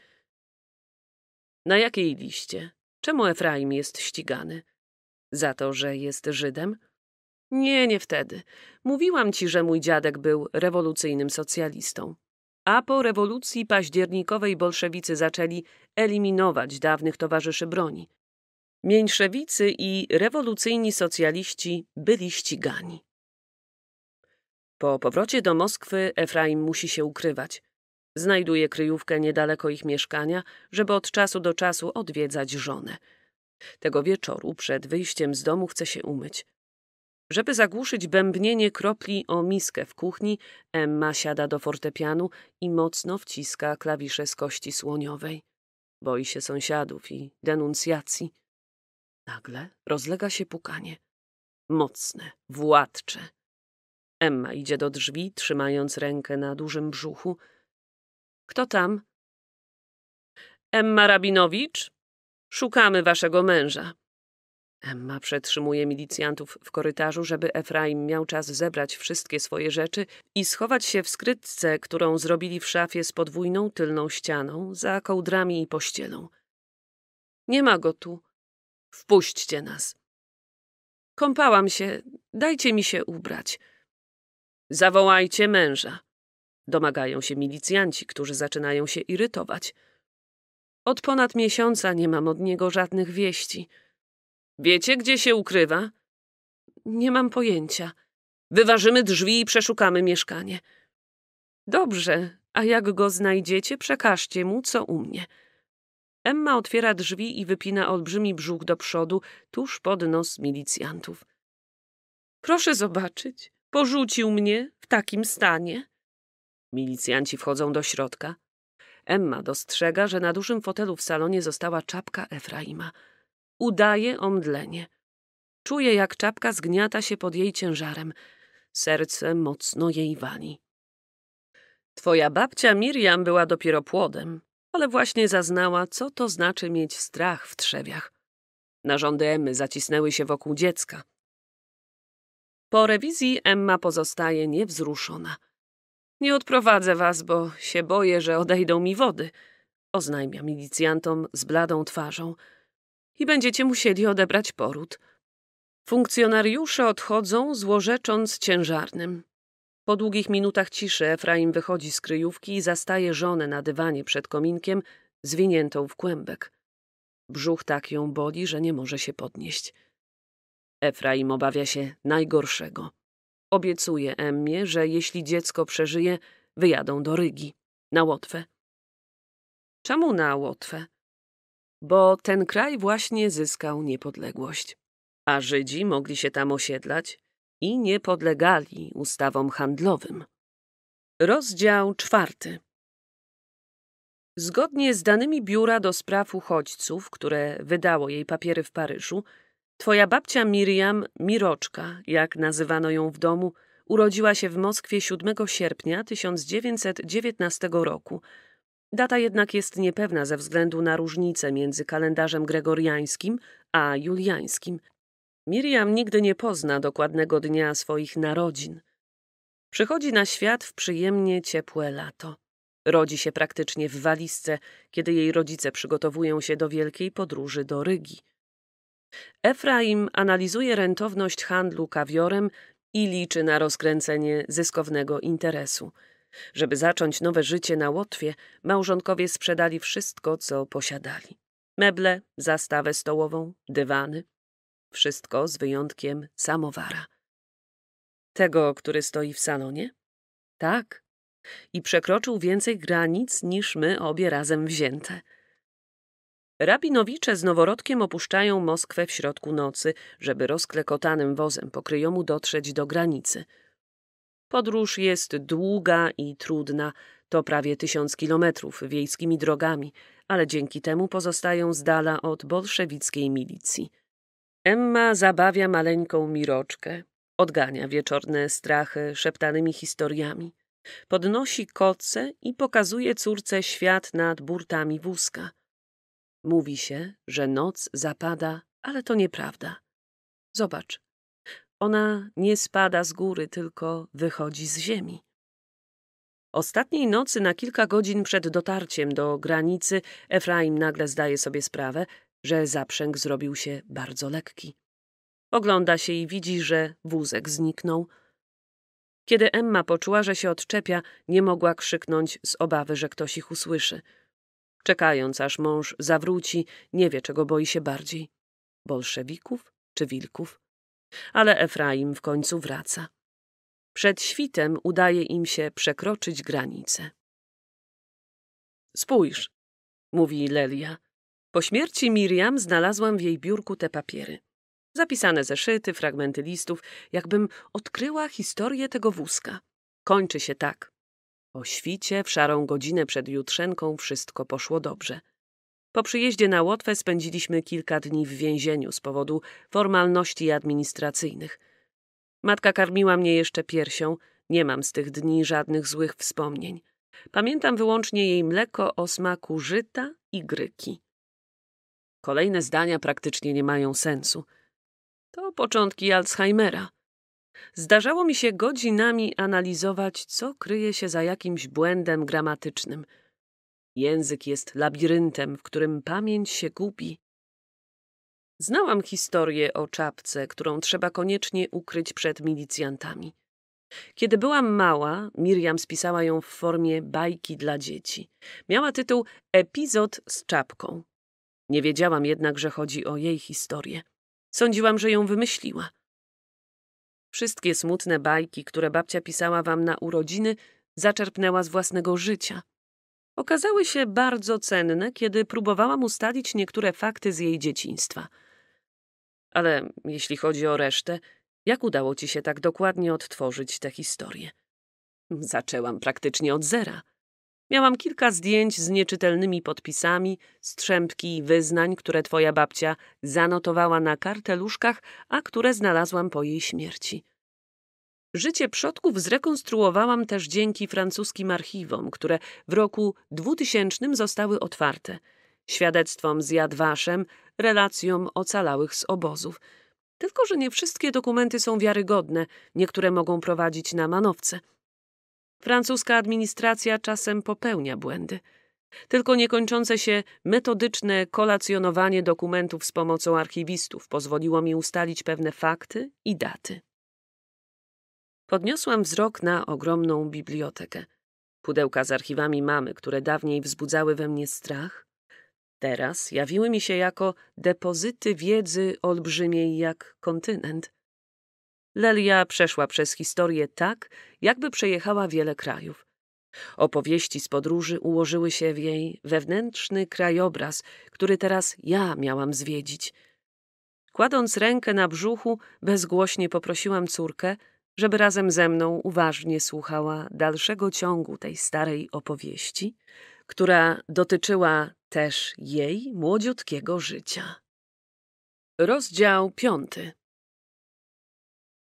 Na jakiej liście? Czemu Efraim jest ścigany? Za to, że jest Żydem? Nie, nie wtedy. Mówiłam ci, że mój dziadek był rewolucyjnym socjalistą. A po rewolucji październikowej bolszewicy zaczęli eliminować dawnych towarzyszy broni. Mieńszewicy i rewolucyjni socjaliści byli ścigani. Po powrocie do Moskwy Efraim musi się ukrywać. Znajduje kryjówkę niedaleko ich mieszkania, żeby od czasu do czasu odwiedzać żonę. Tego wieczoru przed wyjściem z domu chce się umyć. Żeby zagłuszyć bębnienie kropli o miskę w kuchni, Emma siada do fortepianu i mocno wciska klawisze z kości słoniowej. Boi się sąsiadów i denuncjacji. Nagle rozlega się pukanie. Mocne, władcze. Emma idzie do drzwi, trzymając rękę na dużym brzuchu. Kto tam? Emma Rabinowicz? Szukamy waszego męża. Emma przetrzymuje milicjantów w korytarzu, żeby Efraim miał czas zebrać wszystkie swoje rzeczy i schować się w skrytce, którą zrobili w szafie z podwójną tylną ścianą, za kołdrami i pościelą. Nie ma go tu. Wpuśćcie nas. Kąpałam się, dajcie mi się ubrać. Zawołajcie męża. Domagają się milicjanci, którzy zaczynają się irytować. Od ponad miesiąca nie mam od niego żadnych wieści. Wiecie, gdzie się ukrywa? Nie mam pojęcia. Wyważymy drzwi i przeszukamy mieszkanie. Dobrze, a jak go znajdziecie, przekażcie mu, co u mnie. Emma otwiera drzwi i wypina olbrzymi brzuch do przodu, tuż pod nos milicjantów. Proszę zobaczyć, Porzucił mnie w takim stanie. Milicjanci wchodzą do środka. Emma dostrzega, że na dużym fotelu w salonie została czapka Efraima. Udaje omdlenie. Czuje, jak czapka zgniata się pod jej ciężarem. Serce mocno jej wali. Twoja babcia Miriam była dopiero płodem, ale właśnie zaznała, co to znaczy mieć strach w trzewiach. Narządy Emmy zacisnęły się wokół dziecka. Po rewizji Emma pozostaje niewzruszona. Nie odprowadzę was, bo się boję, że odejdą mi wody, oznajmia milicjantom z bladą twarzą. I będziecie musieli odebrać poród. Funkcjonariusze odchodzą złorzecząc ciężarnym. Po długich minutach ciszy Efraim wychodzi z kryjówki i zastaje żonę na dywanie przed kominkiem, zwiniętą w kłębek. Brzuch tak ją boli, że nie może się podnieść. Efraim obawia się najgorszego. Obiecuje Emmie, że jeśli dziecko przeżyje, wyjadą do Rygi, na Łotwę. Czemu na Łotwę? Bo ten kraj właśnie zyskał niepodległość, a Żydzi mogli się tam osiedlać i nie podlegali ustawom handlowym. Rozdział czwarty. Zgodnie z danymi Biura do Spraw Uchodźców, które wydało jej papiery w Paryżu, Twoja babcia Miriam Miroczka, jak nazywano ją w domu, urodziła się w Moskwie 7 sierpnia 1919 roku. Data jednak jest niepewna ze względu na różnicę między kalendarzem gregoriańskim a juliańskim. Miriam nigdy nie pozna dokładnego dnia swoich narodzin. Przychodzi na świat w przyjemnie ciepłe lato. Rodzi się praktycznie w walizce, kiedy jej rodzice przygotowują się do wielkiej podróży do Rygi. Efraim analizuje rentowność handlu kawiorem i liczy na rozkręcenie zyskownego interesu. Żeby zacząć nowe życie na Łotwie, małżonkowie sprzedali wszystko, co posiadali. Meble, zastawę stołową, dywany. Wszystko z wyjątkiem samowara. Tego, który stoi w salonie? Tak. I przekroczył więcej granic niż my obie razem wzięte – Rabinowicze z noworodkiem opuszczają Moskwę w środku nocy, żeby rozklekotanym wozem pokryjomu dotrzeć do granicy. Podróż jest długa i trudna, to prawie tysiąc kilometrów wiejskimi drogami, ale dzięki temu pozostają z dala od bolszewickiej milicji. Emma zabawia maleńką miroczkę, odgania wieczorne strachy szeptanymi historiami. Podnosi koce i pokazuje córce świat nad burtami wózka. Mówi się, że noc zapada, ale to nieprawda. Zobacz, ona nie spada z góry, tylko wychodzi z ziemi. Ostatniej nocy, na kilka godzin przed dotarciem do granicy, Efraim nagle zdaje sobie sprawę, że zaprzęg zrobił się bardzo lekki. Ogląda się i widzi, że wózek zniknął. Kiedy Emma poczuła, że się odczepia, nie mogła krzyknąć z obawy, że ktoś ich usłyszy. Czekając, aż mąż zawróci, nie wie, czego boi się bardziej – bolszewików czy wilków. Ale Efraim w końcu wraca. Przed świtem udaje im się przekroczyć granicę. Spójrz, mówi Lelia. Po śmierci Miriam znalazłam w jej biurku te papiery. Zapisane zeszyty, fragmenty listów, jakbym odkryła historię tego wózka. Kończy się tak. O świcie, w szarą godzinę przed jutrzenką wszystko poszło dobrze. Po przyjeździe na Łotwę spędziliśmy kilka dni w więzieniu z powodu formalności administracyjnych. Matka karmiła mnie jeszcze piersią, nie mam z tych dni żadnych złych wspomnień. Pamiętam wyłącznie jej mleko o smaku żyta i gryki. Kolejne zdania praktycznie nie mają sensu. To początki Alzheimera. Zdarzało mi się godzinami analizować, co kryje się za jakimś błędem gramatycznym. Język jest labiryntem, w którym pamięć się gubi. Znałam historię o czapce, którą trzeba koniecznie ukryć przed milicjantami. Kiedy byłam mała, Miriam spisała ją w formie bajki dla dzieci. Miała tytuł Epizod z czapką. Nie wiedziałam jednak, że chodzi o jej historię. Sądziłam, że ją wymyśliła. Wszystkie smutne bajki, które babcia pisała wam na urodziny, zaczerpnęła z własnego życia. Okazały się bardzo cenne, kiedy próbowałam ustalić niektóre fakty z jej dzieciństwa. Ale jeśli chodzi o resztę, jak udało ci się tak dokładnie odtworzyć tę historię? Zaczęłam praktycznie od zera. Miałam kilka zdjęć z nieczytelnymi podpisami, strzępki wyznań, które twoja babcia zanotowała na karteluszkach, a które znalazłam po jej śmierci. Życie przodków zrekonstruowałam też dzięki francuskim archiwom, które w roku 2000 zostały otwarte, świadectwom z Jadwaszem, relacjom ocalałych z obozów. Tylko, że nie wszystkie dokumenty są wiarygodne, niektóre mogą prowadzić na manowce – Francuska administracja czasem popełnia błędy. Tylko niekończące się metodyczne kolacjonowanie dokumentów z pomocą archiwistów pozwoliło mi ustalić pewne fakty i daty. Podniosłam wzrok na ogromną bibliotekę. Pudełka z archiwami mamy, które dawniej wzbudzały we mnie strach, teraz jawiły mi się jako depozyty wiedzy olbrzymiej jak kontynent. Lelia przeszła przez historię tak, jakby przejechała wiele krajów. Opowieści z podróży ułożyły się w jej wewnętrzny krajobraz, który teraz ja miałam zwiedzić. Kładąc rękę na brzuchu, bezgłośnie poprosiłam córkę, żeby razem ze mną uważnie słuchała dalszego ciągu tej starej opowieści, która dotyczyła też jej młodziutkiego życia. Rozdział piąty.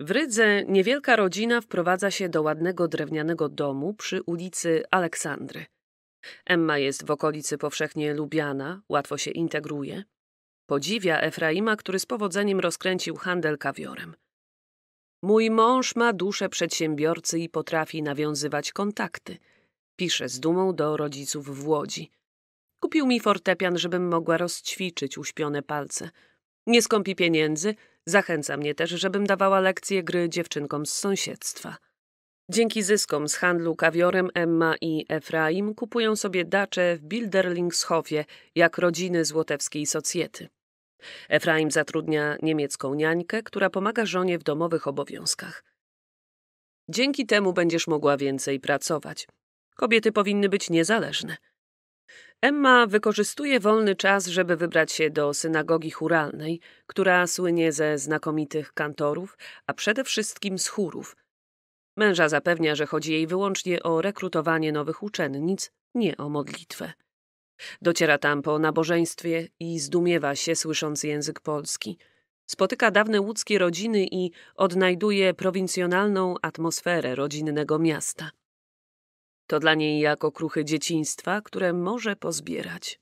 W Rydze niewielka rodzina wprowadza się do ładnego drewnianego domu przy ulicy Aleksandry. Emma jest w okolicy powszechnie lubiana, łatwo się integruje. Podziwia Efraima, który z powodzeniem rozkręcił handel kawiorem. Mój mąż ma duszę przedsiębiorcy i potrafi nawiązywać kontakty. Pisze z dumą do rodziców w Łodzi. Kupił mi fortepian, żebym mogła rozćwiczyć uśpione palce. Nie skąpi pieniędzy – Zachęca mnie też, żebym dawała lekcje gry dziewczynkom z sąsiedztwa. Dzięki zyskom z handlu kawiorem Emma i Efraim kupują sobie dacze w Bilderlingshofie jak rodziny złotewskiej socjety. Efraim zatrudnia niemiecką niańkę, która pomaga żonie w domowych obowiązkach. Dzięki temu będziesz mogła więcej pracować. Kobiety powinny być niezależne. Emma wykorzystuje wolny czas, żeby wybrać się do synagogi churalnej, która słynie ze znakomitych kantorów, a przede wszystkim z chórów. Męża zapewnia, że chodzi jej wyłącznie o rekrutowanie nowych uczennic, nie o modlitwę. Dociera tam po nabożeństwie i zdumiewa się, słysząc język polski. Spotyka dawne łódzkie rodziny i odnajduje prowincjonalną atmosferę rodzinnego miasta. To dla niej jak okruchy dzieciństwa, które może pozbierać.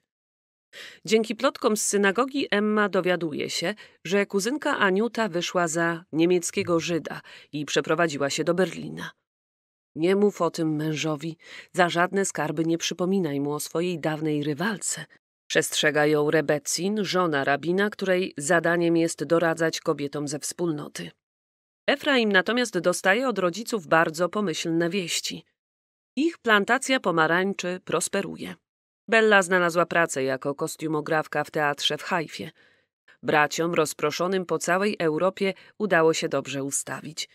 Dzięki plotkom z synagogi Emma dowiaduje się, że kuzynka Aniuta wyszła za niemieckiego Żyda i przeprowadziła się do Berlina. Nie mów o tym mężowi, za żadne skarby nie przypominaj mu o swojej dawnej rywalce. Przestrzega ją Rebecin, żona rabina, której zadaniem jest doradzać kobietom ze wspólnoty. Efraim natomiast dostaje od rodziców bardzo pomyślne wieści. Ich plantacja pomarańczy prosperuje. Bella znalazła pracę jako kostiumografka w teatrze w Hajfie. Braciom rozproszonym po całej Europie udało się dobrze ustawić.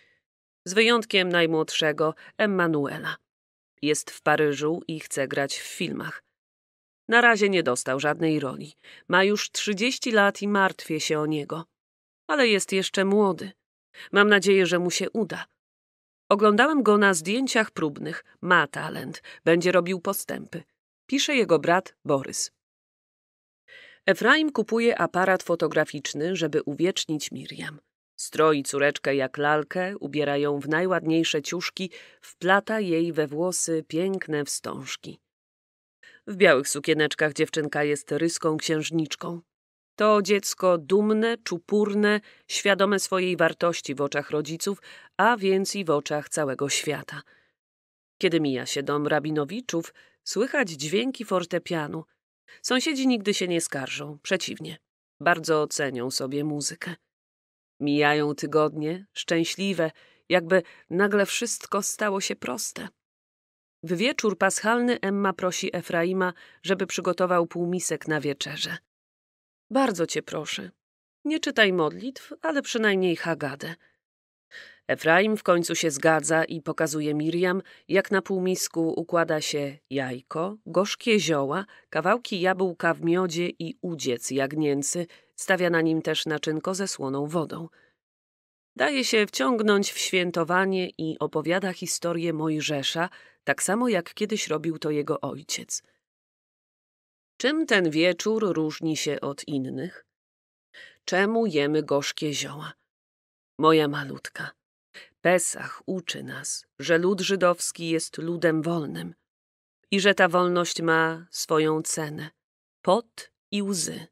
Z wyjątkiem najmłodszego, Emmanuela. Jest w Paryżu i chce grać w filmach. Na razie nie dostał żadnej roli. Ma już 30 lat i martwię się o niego. Ale jest jeszcze młody. Mam nadzieję, że mu się uda. Oglądałem go na zdjęciach próbnych. Ma talent, będzie robił postępy. Pisze jego brat Borys. Efraim kupuje aparat fotograficzny, żeby uwiecznić Miriam. Stroi córeczkę jak lalkę, ubiera ją w najładniejsze ciuszki, wplata jej we włosy piękne wstążki. W białych sukieneczkach dziewczynka jest ryską księżniczką. To dziecko dumne, czupurne, świadome swojej wartości w oczach rodziców, a więc i w oczach całego świata. Kiedy mija się dom rabinowiczów, słychać dźwięki fortepianu. Sąsiedzi nigdy się nie skarżą, przeciwnie. Bardzo cenią sobie muzykę. Mijają tygodnie, szczęśliwe, jakby nagle wszystko stało się proste. W wieczór paschalny Emma prosi Efraima, żeby przygotował półmisek na wieczerze. Bardzo cię proszę, nie czytaj modlitw, ale przynajmniej Hagadę. Efraim w końcu się zgadza i pokazuje Miriam, jak na półmisku układa się jajko, gorzkie zioła, kawałki jabłka w miodzie i udziec jagnięcy, stawia na nim też naczynko ze słoną wodą. Daje się wciągnąć w świętowanie i opowiada historię Mojżesza, tak samo jak kiedyś robił to jego ojciec – Czym ten wieczór różni się od innych? Czemu jemy gorzkie zioła? Moja malutka, Pesach uczy nas, że lud żydowski jest ludem wolnym i że ta wolność ma swoją cenę, pot i łzy.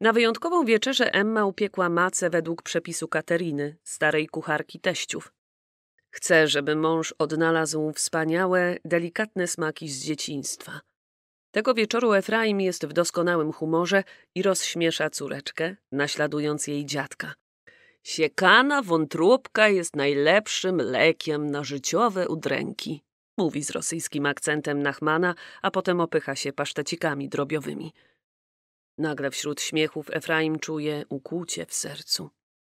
Na wyjątkową wieczerzę Emma upiekła macę według przepisu Kateriny, starej kucharki teściów. Chce, żeby mąż odnalazł wspaniałe, delikatne smaki z dzieciństwa – tego wieczoru Efraim jest w doskonałym humorze i rozśmiesza córeczkę, naśladując jej dziadka. Siekana wątróbka jest najlepszym lekiem na życiowe udręki, mówi z rosyjskim akcentem Nachmana, a potem opycha się pasztecikami drobiowymi. Nagle wśród śmiechów Efraim czuje ukłucie w sercu.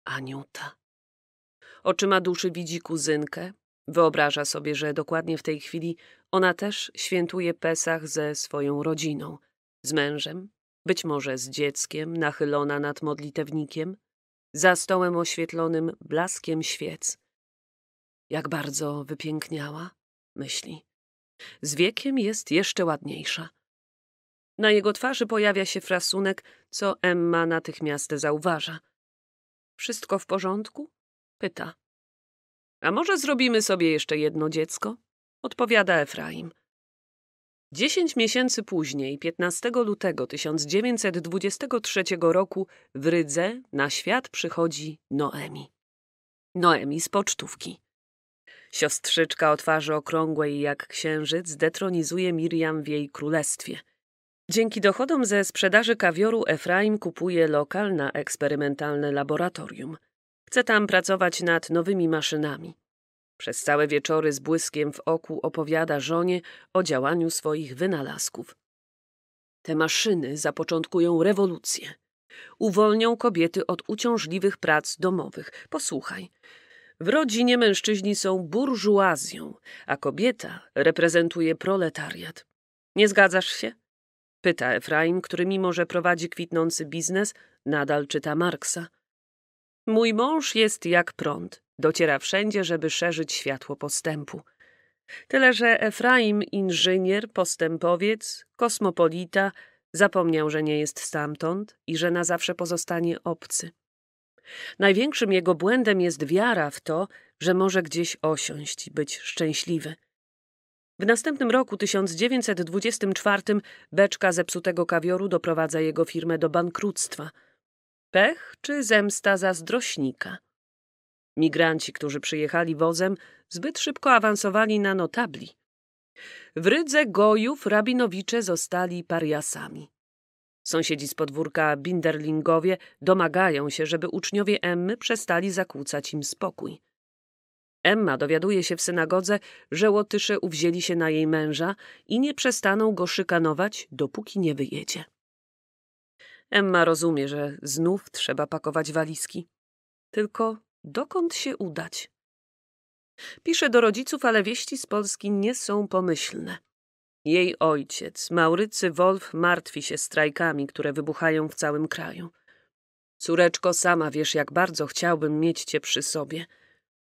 Aniuta. Oczyma duszy widzi kuzynkę, wyobraża sobie, że dokładnie w tej chwili ona też świętuje Pesach ze swoją rodziną, z mężem, być może z dzieckiem nachylona nad modlitewnikiem, za stołem oświetlonym blaskiem świec. Jak bardzo wypiękniała, myśli. Z wiekiem jest jeszcze ładniejsza. Na jego twarzy pojawia się frasunek, co Emma natychmiast zauważa. Wszystko w porządku? Pyta. A może zrobimy sobie jeszcze jedno dziecko? odpowiada Efraim. Dziesięć miesięcy później, 15 lutego 1923 roku, w Rydze na świat przychodzi Noemi. Noemi z pocztówki. Siostrzyczka o twarzy okrągłej jak księżyc detronizuje Miriam w jej królestwie. Dzięki dochodom ze sprzedaży kawioru Efraim kupuje lokal na eksperymentalne laboratorium. Chce tam pracować nad nowymi maszynami. Przez całe wieczory z błyskiem w oku opowiada żonie o działaniu swoich wynalazków. Te maszyny zapoczątkują rewolucję. Uwolnią kobiety od uciążliwych prac domowych. Posłuchaj. W rodzinie mężczyźni są burżuazją, a kobieta reprezentuje proletariat. Nie zgadzasz się? Pyta Efraim, który mimo, że prowadzi kwitnący biznes, nadal czyta Marksa. Mój mąż jest jak prąd, dociera wszędzie, żeby szerzyć światło postępu. Tyle, że Efraim, inżynier, postępowiec, kosmopolita, zapomniał, że nie jest stamtąd i że na zawsze pozostanie obcy. Największym jego błędem jest wiara w to, że może gdzieś osiąść i być szczęśliwy. W następnym roku 1924 beczka zepsutego kawioru doprowadza jego firmę do bankructwa – Pech czy zemsta zazdrośnika? Migranci, którzy przyjechali wozem, zbyt szybko awansowali na notabli. W rydze gojów rabinowicze zostali pariasami. Sąsiedzi z podwórka Binderlingowie domagają się, żeby uczniowie Emmy przestali zakłócać im spokój. Emma dowiaduje się w synagodze, że Łotysze uwzięli się na jej męża i nie przestaną go szykanować, dopóki nie wyjedzie. Emma rozumie, że znów trzeba pakować walizki. Tylko dokąd się udać? Pisze do rodziców, ale wieści z Polski nie są pomyślne. Jej ojciec, Maurycy Wolf, martwi się strajkami, które wybuchają w całym kraju. Córeczko, sama wiesz, jak bardzo chciałbym mieć cię przy sobie.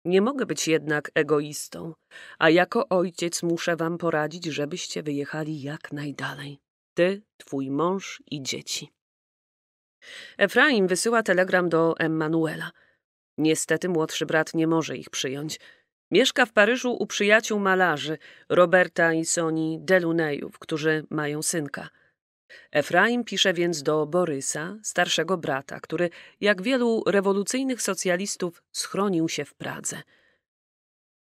Nie mogę być jednak egoistą, a jako ojciec muszę wam poradzić, żebyście wyjechali jak najdalej. Ty, twój mąż i dzieci. Efraim wysyła telegram do Emmanuela. Niestety młodszy brat nie może ich przyjąć. Mieszka w Paryżu u przyjaciół malarzy Roberta i Soni Delunejów, którzy mają synka. Efraim pisze więc do Borysa, starszego brata, który, jak wielu rewolucyjnych socjalistów, schronił się w Pradze.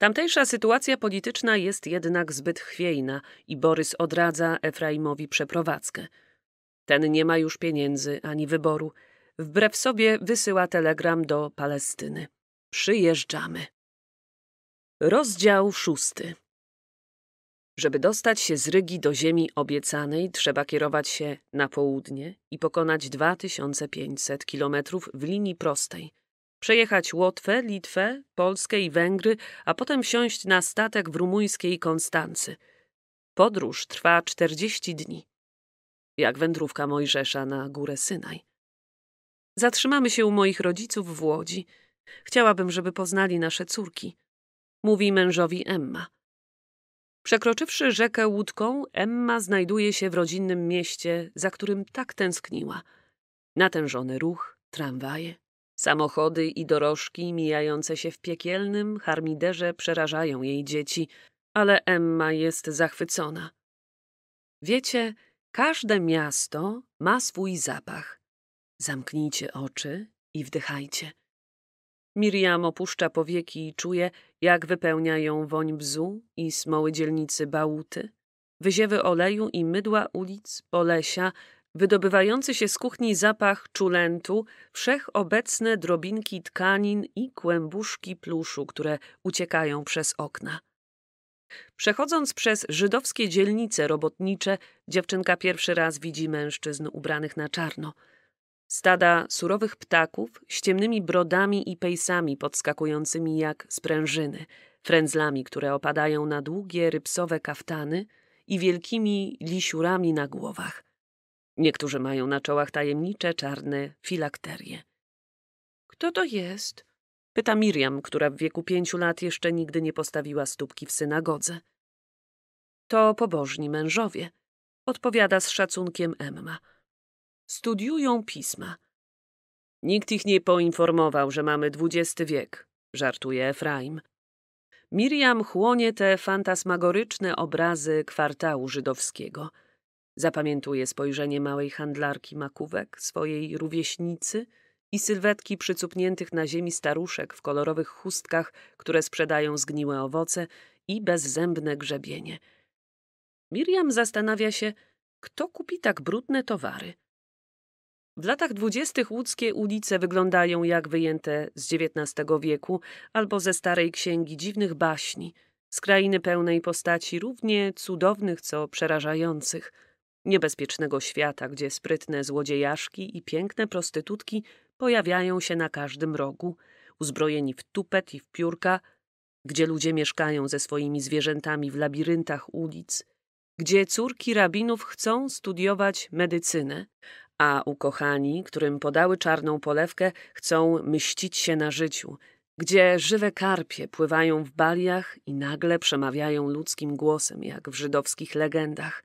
Tamtejsza sytuacja polityczna jest jednak zbyt chwiejna i Borys odradza Efraimowi przeprowadzkę. Ten nie ma już pieniędzy ani wyboru. Wbrew sobie wysyła telegram do Palestyny. Przyjeżdżamy. Rozdział szósty. Żeby dostać się z Rygi do ziemi obiecanej, trzeba kierować się na południe i pokonać 2500 kilometrów w linii prostej. Przejechać Łotwę, Litwę, Polskę i Węgry, a potem wsiąść na statek w rumuńskiej Konstancy. Podróż trwa 40 dni jak wędrówka Mojżesza na górę Synaj. Zatrzymamy się u moich rodziców w Łodzi. Chciałabym, żeby poznali nasze córki. Mówi mężowi Emma. Przekroczywszy rzekę łódką, Emma znajduje się w rodzinnym mieście, za którym tak tęskniła. Natężony ruch, tramwaje, samochody i dorożki mijające się w piekielnym harmiderze przerażają jej dzieci, ale Emma jest zachwycona. Wiecie, Każde miasto ma swój zapach. Zamknijcie oczy i wdychajcie. Miriam opuszcza powieki i czuje, jak wypełnia ją woń bzu i smoły dzielnicy Bałuty, wyziewy oleju i mydła ulic Polesia, wydobywający się z kuchni zapach czulentu, wszechobecne drobinki tkanin i kłębuszki pluszu, które uciekają przez okna. Przechodząc przez żydowskie dzielnice robotnicze, dziewczynka pierwszy raz widzi mężczyzn ubranych na czarno. Stada surowych ptaków z ciemnymi brodami i pejsami podskakującymi jak sprężyny, frędzlami, które opadają na długie rypsowe kaftany i wielkimi lisiurami na głowach. Niektórzy mają na czołach tajemnicze czarne filakterie. Kto to jest? Pyta Miriam, która w wieku pięciu lat jeszcze nigdy nie postawiła stópki w synagodze. To pobożni mężowie, odpowiada z szacunkiem Emma. Studiują pisma. Nikt ich nie poinformował, że mamy XX wiek, żartuje Efraim. Miriam chłonie te fantasmagoryczne obrazy kwartału żydowskiego. Zapamiętuje spojrzenie małej handlarki makówek, swojej rówieśnicy – i sylwetki przycupniętych na ziemi staruszek w kolorowych chustkach, które sprzedają zgniłe owoce i bezzębne grzebienie. Miriam zastanawia się, kto kupi tak brudne towary. W latach dwudziestych łódzkie ulice wyglądają jak wyjęte z XIX wieku albo ze starej księgi dziwnych baśni, z krainy pełnej postaci równie cudownych co przerażających – niebezpiecznego świata, gdzie sprytne złodziejaszki i piękne prostytutki pojawiają się na każdym rogu, uzbrojeni w tupet i w piórka, gdzie ludzie mieszkają ze swoimi zwierzętami w labiryntach ulic, gdzie córki rabinów chcą studiować medycynę, a ukochani, którym podały czarną polewkę, chcą mścić się na życiu, gdzie żywe karpie pływają w baliach i nagle przemawiają ludzkim głosem, jak w żydowskich legendach,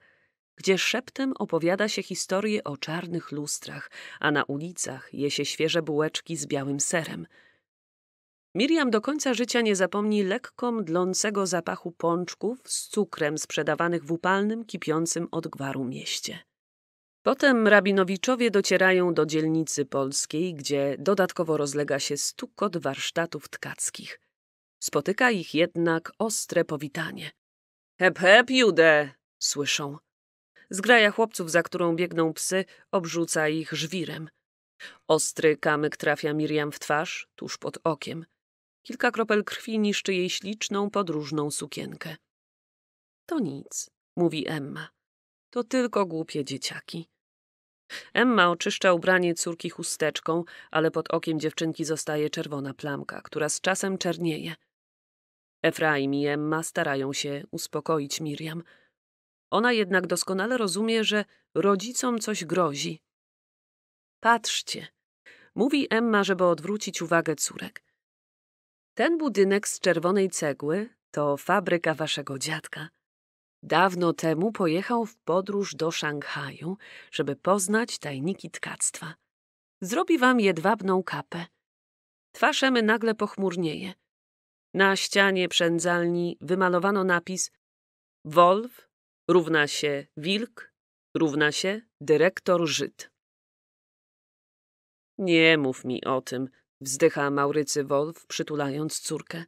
gdzie szeptem opowiada się historie o czarnych lustrach, a na ulicach je się świeże bułeczki z białym serem. Miriam do końca życia nie zapomni lekko mdlącego zapachu pączków z cukrem sprzedawanych w upalnym, kipiącym od gwaru mieście. Potem rabinowiczowie docierają do dzielnicy polskiej, gdzie dodatkowo rozlega się stukot warsztatów tkackich. Spotyka ich jednak ostre powitanie. Hep, hep, Jude! słyszą. Zgraja chłopców, za którą biegną psy, obrzuca ich żwirem. Ostry kamyk trafia Miriam w twarz, tuż pod okiem. Kilka kropel krwi niszczy jej śliczną, podróżną sukienkę. To nic, mówi Emma. To tylko głupie dzieciaki. Emma oczyszcza ubranie córki chusteczką, ale pod okiem dziewczynki zostaje czerwona plamka, która z czasem czernieje. Efraim i Emma starają się uspokoić Miriam – ona jednak doskonale rozumie, że rodzicom coś grozi. Patrzcie, mówi Emma, żeby odwrócić uwagę córek. Ten budynek z czerwonej cegły to fabryka waszego dziadka. Dawno temu pojechał w podróż do Szanghaju, żeby poznać tajniki tkactwa. Zrobi wam jedwabną kapę. Twarz Emy nagle pochmurnieje. Na ścianie przędzalni wymalowano napis Wolf równa się wilk, równa się dyrektor Żyd. Nie mów mi o tym, wzdycha Maurycy Wolf, przytulając córkę.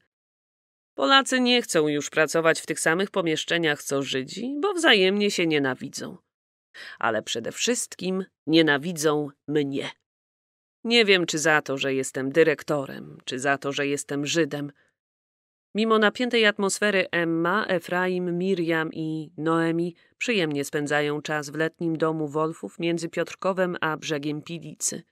Polacy nie chcą już pracować w tych samych pomieszczeniach co Żydzi, bo wzajemnie się nienawidzą. Ale przede wszystkim nienawidzą mnie. Nie wiem, czy za to, że jestem dyrektorem, czy za to, że jestem Żydem – Mimo napiętej atmosfery Emma, Efraim, Miriam i Noemi przyjemnie spędzają czas w letnim domu Wolfów między Piotrkowem a brzegiem Pilicy.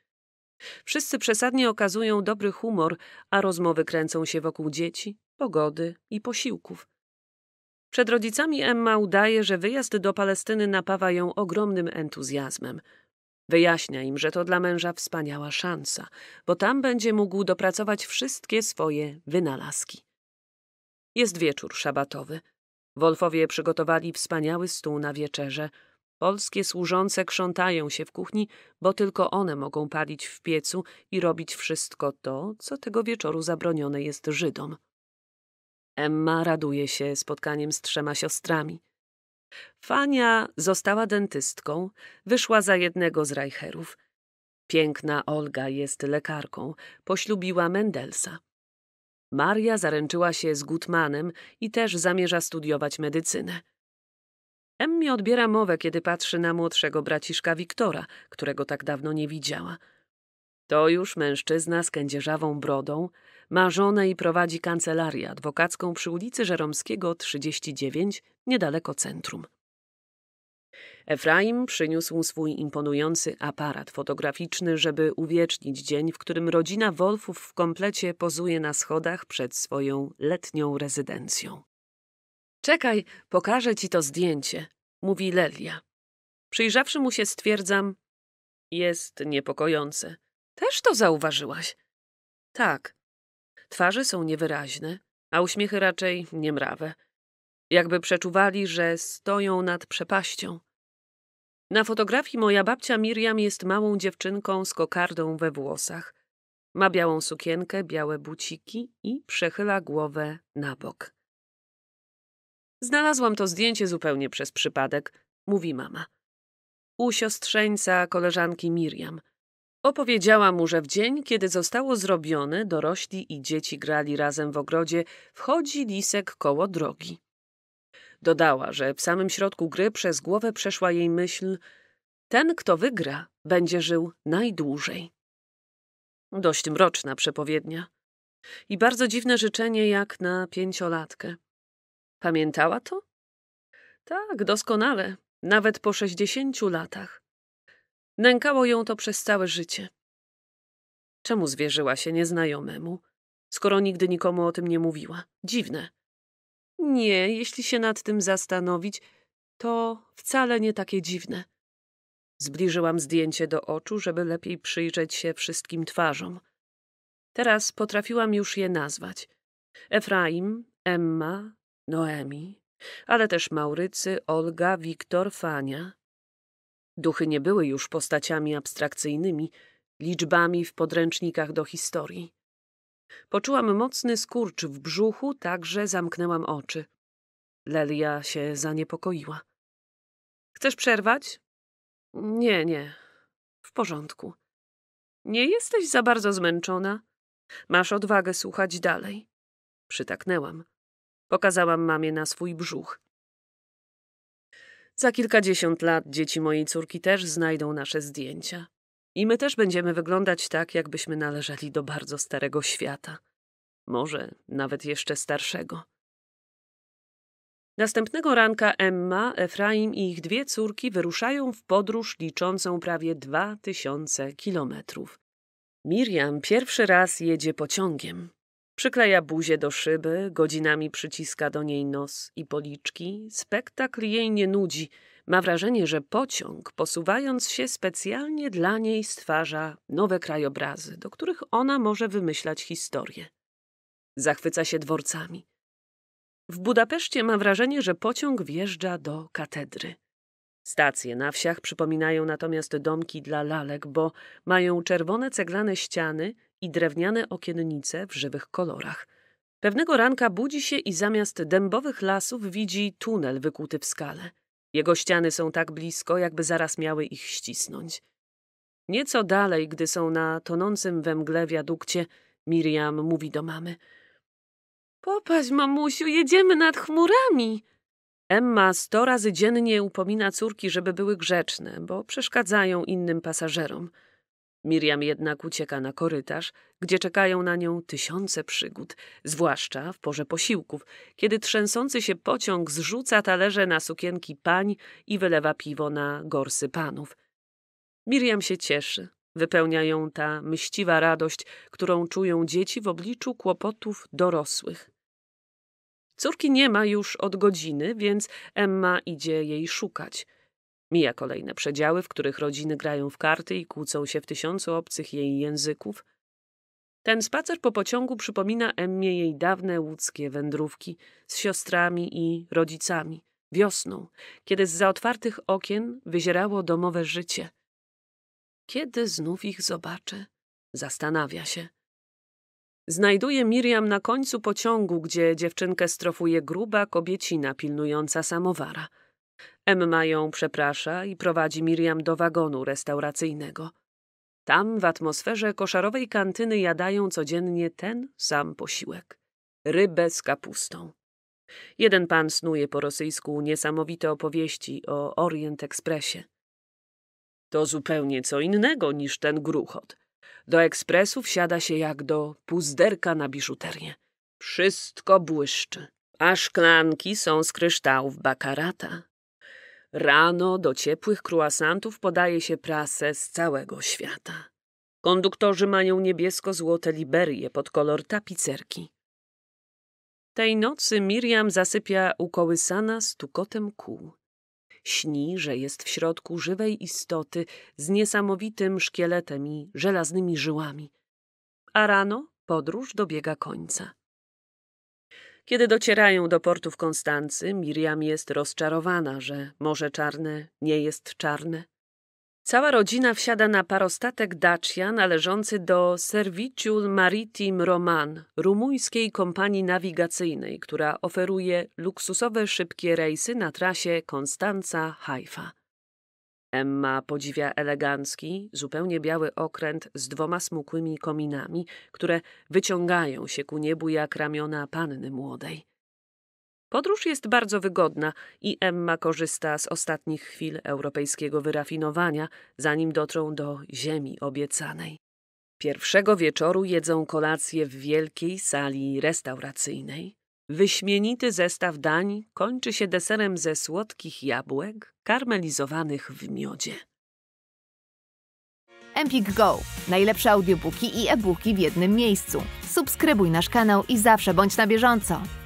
Wszyscy przesadnie okazują dobry humor, a rozmowy kręcą się wokół dzieci, pogody i posiłków. Przed rodzicami Emma udaje, że wyjazd do Palestyny napawa ją ogromnym entuzjazmem. Wyjaśnia im, że to dla męża wspaniała szansa, bo tam będzie mógł dopracować wszystkie swoje wynalazki. Jest wieczór szabatowy. Wolfowie przygotowali wspaniały stół na wieczerze. Polskie służące krzątają się w kuchni, bo tylko one mogą palić w piecu i robić wszystko to, co tego wieczoru zabronione jest Żydom. Emma raduje się spotkaniem z trzema siostrami. Fania została dentystką, wyszła za jednego z Reicherów. Piękna Olga jest lekarką, poślubiła Mendelsa. Maria zaręczyła się z Gutmanem i też zamierza studiować medycynę. Emmy odbiera mowę, kiedy patrzy na młodszego braciszka Wiktora, którego tak dawno nie widziała. To już mężczyzna z kędzierzawą brodą, ma żonę i prowadzi kancelarię adwokacką przy ulicy Żeromskiego 39, niedaleko centrum. Efraim przyniósł swój imponujący aparat fotograficzny, żeby uwiecznić dzień, w którym rodzina Wolfów w komplecie pozuje na schodach przed swoją letnią rezydencją. Czekaj, pokażę ci to zdjęcie, mówi Lelia. Przyjrzawszy mu się stwierdzam, jest niepokojące. Też to zauważyłaś? Tak. Twarze są niewyraźne, a uśmiechy raczej niemrawe jakby przeczuwali, że stoją nad przepaścią. Na fotografii moja babcia Miriam jest małą dziewczynką z kokardą we włosach. Ma białą sukienkę, białe buciki i przechyla głowę na bok. Znalazłam to zdjęcie zupełnie przez przypadek, mówi mama. U siostrzeńca koleżanki Miriam. Opowiedziała mu, że w dzień, kiedy zostało zrobione, dorośli i dzieci grali razem w ogrodzie, wchodzi lisek koło drogi. Dodała, że w samym środku gry przez głowę przeszła jej myśl: Ten, kto wygra, będzie żył najdłużej. Dość mroczna przepowiednia. I bardzo dziwne życzenie jak na pięciolatkę. Pamiętała to? Tak, doskonale, nawet po sześćdziesięciu latach. Nękało ją to przez całe życie. Czemu zwierzyła się nieznajomemu, skoro nigdy nikomu o tym nie mówiła? Dziwne. Nie, jeśli się nad tym zastanowić, to wcale nie takie dziwne. Zbliżyłam zdjęcie do oczu, żeby lepiej przyjrzeć się wszystkim twarzom. Teraz potrafiłam już je nazwać. Efraim, Emma, Noemi, ale też Maurycy, Olga, Wiktor, Fania. Duchy nie były już postaciami abstrakcyjnymi, liczbami w podręcznikach do historii. Poczułam mocny skurcz w brzuchu, tak że zamknęłam oczy. Lelia się zaniepokoiła. Chcesz przerwać? Nie, nie. W porządku. Nie jesteś za bardzo zmęczona. Masz odwagę słuchać dalej. Przytaknęłam. Pokazałam mamie na swój brzuch. Za kilkadziesiąt lat dzieci mojej córki też znajdą nasze zdjęcia. I my też będziemy wyglądać tak, jakbyśmy należeli do bardzo starego świata. Może nawet jeszcze starszego. Następnego ranka Emma, Efraim i ich dwie córki wyruszają w podróż liczącą prawie dwa tysiące kilometrów. Miriam pierwszy raz jedzie pociągiem. Przykleja buzię do szyby, godzinami przyciska do niej nos i policzki. Spektakl jej nie nudzi. Ma wrażenie, że pociąg, posuwając się specjalnie dla niej, stwarza nowe krajobrazy, do których ona może wymyślać historię. Zachwyca się dworcami. W Budapeszcie ma wrażenie, że pociąg wjeżdża do katedry. Stacje na wsiach przypominają natomiast domki dla lalek, bo mają czerwone ceglane ściany i drewniane okiennice w żywych kolorach. Pewnego ranka budzi się i zamiast dębowych lasów widzi tunel wykuty w skale. Jego ściany są tak blisko, jakby zaraz miały ich ścisnąć. Nieco dalej, gdy są na tonącym we mgle wiadukcie, Miriam mówi do mamy. „Popaś, mamusiu, jedziemy nad chmurami. Emma sto razy dziennie upomina córki, żeby były grzeczne, bo przeszkadzają innym pasażerom. Miriam jednak ucieka na korytarz, gdzie czekają na nią tysiące przygód, zwłaszcza w porze posiłków, kiedy trzęsący się pociąg zrzuca talerze na sukienki pań i wylewa piwo na gorsy panów. Miriam się cieszy. Wypełnia ją ta myśliwa radość, którą czują dzieci w obliczu kłopotów dorosłych. Córki nie ma już od godziny, więc Emma idzie jej szukać. Mija kolejne przedziały, w których rodziny grają w karty i kłócą się w tysiącu obcych jej języków. Ten spacer po pociągu przypomina Emmie jej dawne łódzkie wędrówki z siostrami i rodzicami, wiosną, kiedy z zaotwartych okien wyzierało domowe życie. Kiedy znów ich zobaczę? Zastanawia się. Znajduje Miriam na końcu pociągu, gdzie dziewczynkę strofuje gruba kobiecina pilnująca samowara. Emma ją przeprasza i prowadzi Miriam do wagonu restauracyjnego. Tam w atmosferze koszarowej kantyny jadają codziennie ten sam posiłek rybę z kapustą. Jeden pan snuje po rosyjsku niesamowite opowieści o Orient Expressie. To zupełnie co innego niż ten gruchot, do ekspresu wsiada się jak do puzderka na biżuterię. Wszystko błyszczy, a szklanki są z kryształów bakarata. Rano do ciepłych kruasantów podaje się prasę z całego świata. Konduktorzy mają niebiesko-złote liberie pod kolor tapicerki. Tej nocy Miriam zasypia ukołysana stukotem kół. Śni, że jest w środku żywej istoty z niesamowitym szkieletem i żelaznymi żyłami. A rano podróż dobiega końca. Kiedy docierają do portu w Konstancy, Miriam jest rozczarowana, że Morze Czarne nie jest czarne. Cała rodzina wsiada na parostatek Dacia należący do Serviciul Maritim Roman, rumuńskiej kompanii nawigacyjnej, która oferuje luksusowe, szybkie rejsy na trasie Konstanca-Haifa. Emma podziwia elegancki, zupełnie biały okręt z dwoma smukłymi kominami, które wyciągają się ku niebu jak ramiona panny młodej. Podróż jest bardzo wygodna i Emma korzysta z ostatnich chwil europejskiego wyrafinowania, zanim dotrą do ziemi obiecanej. Pierwszego wieczoru jedzą kolację w wielkiej sali restauracyjnej. Wyśmienity zestaw dań kończy się deserem ze słodkich jabłek karmelizowanych w miodzie. Empik Go. Najlepsze audiobooki i e-booki w jednym miejscu. Subskrybuj nasz kanał i zawsze bądź na bieżąco.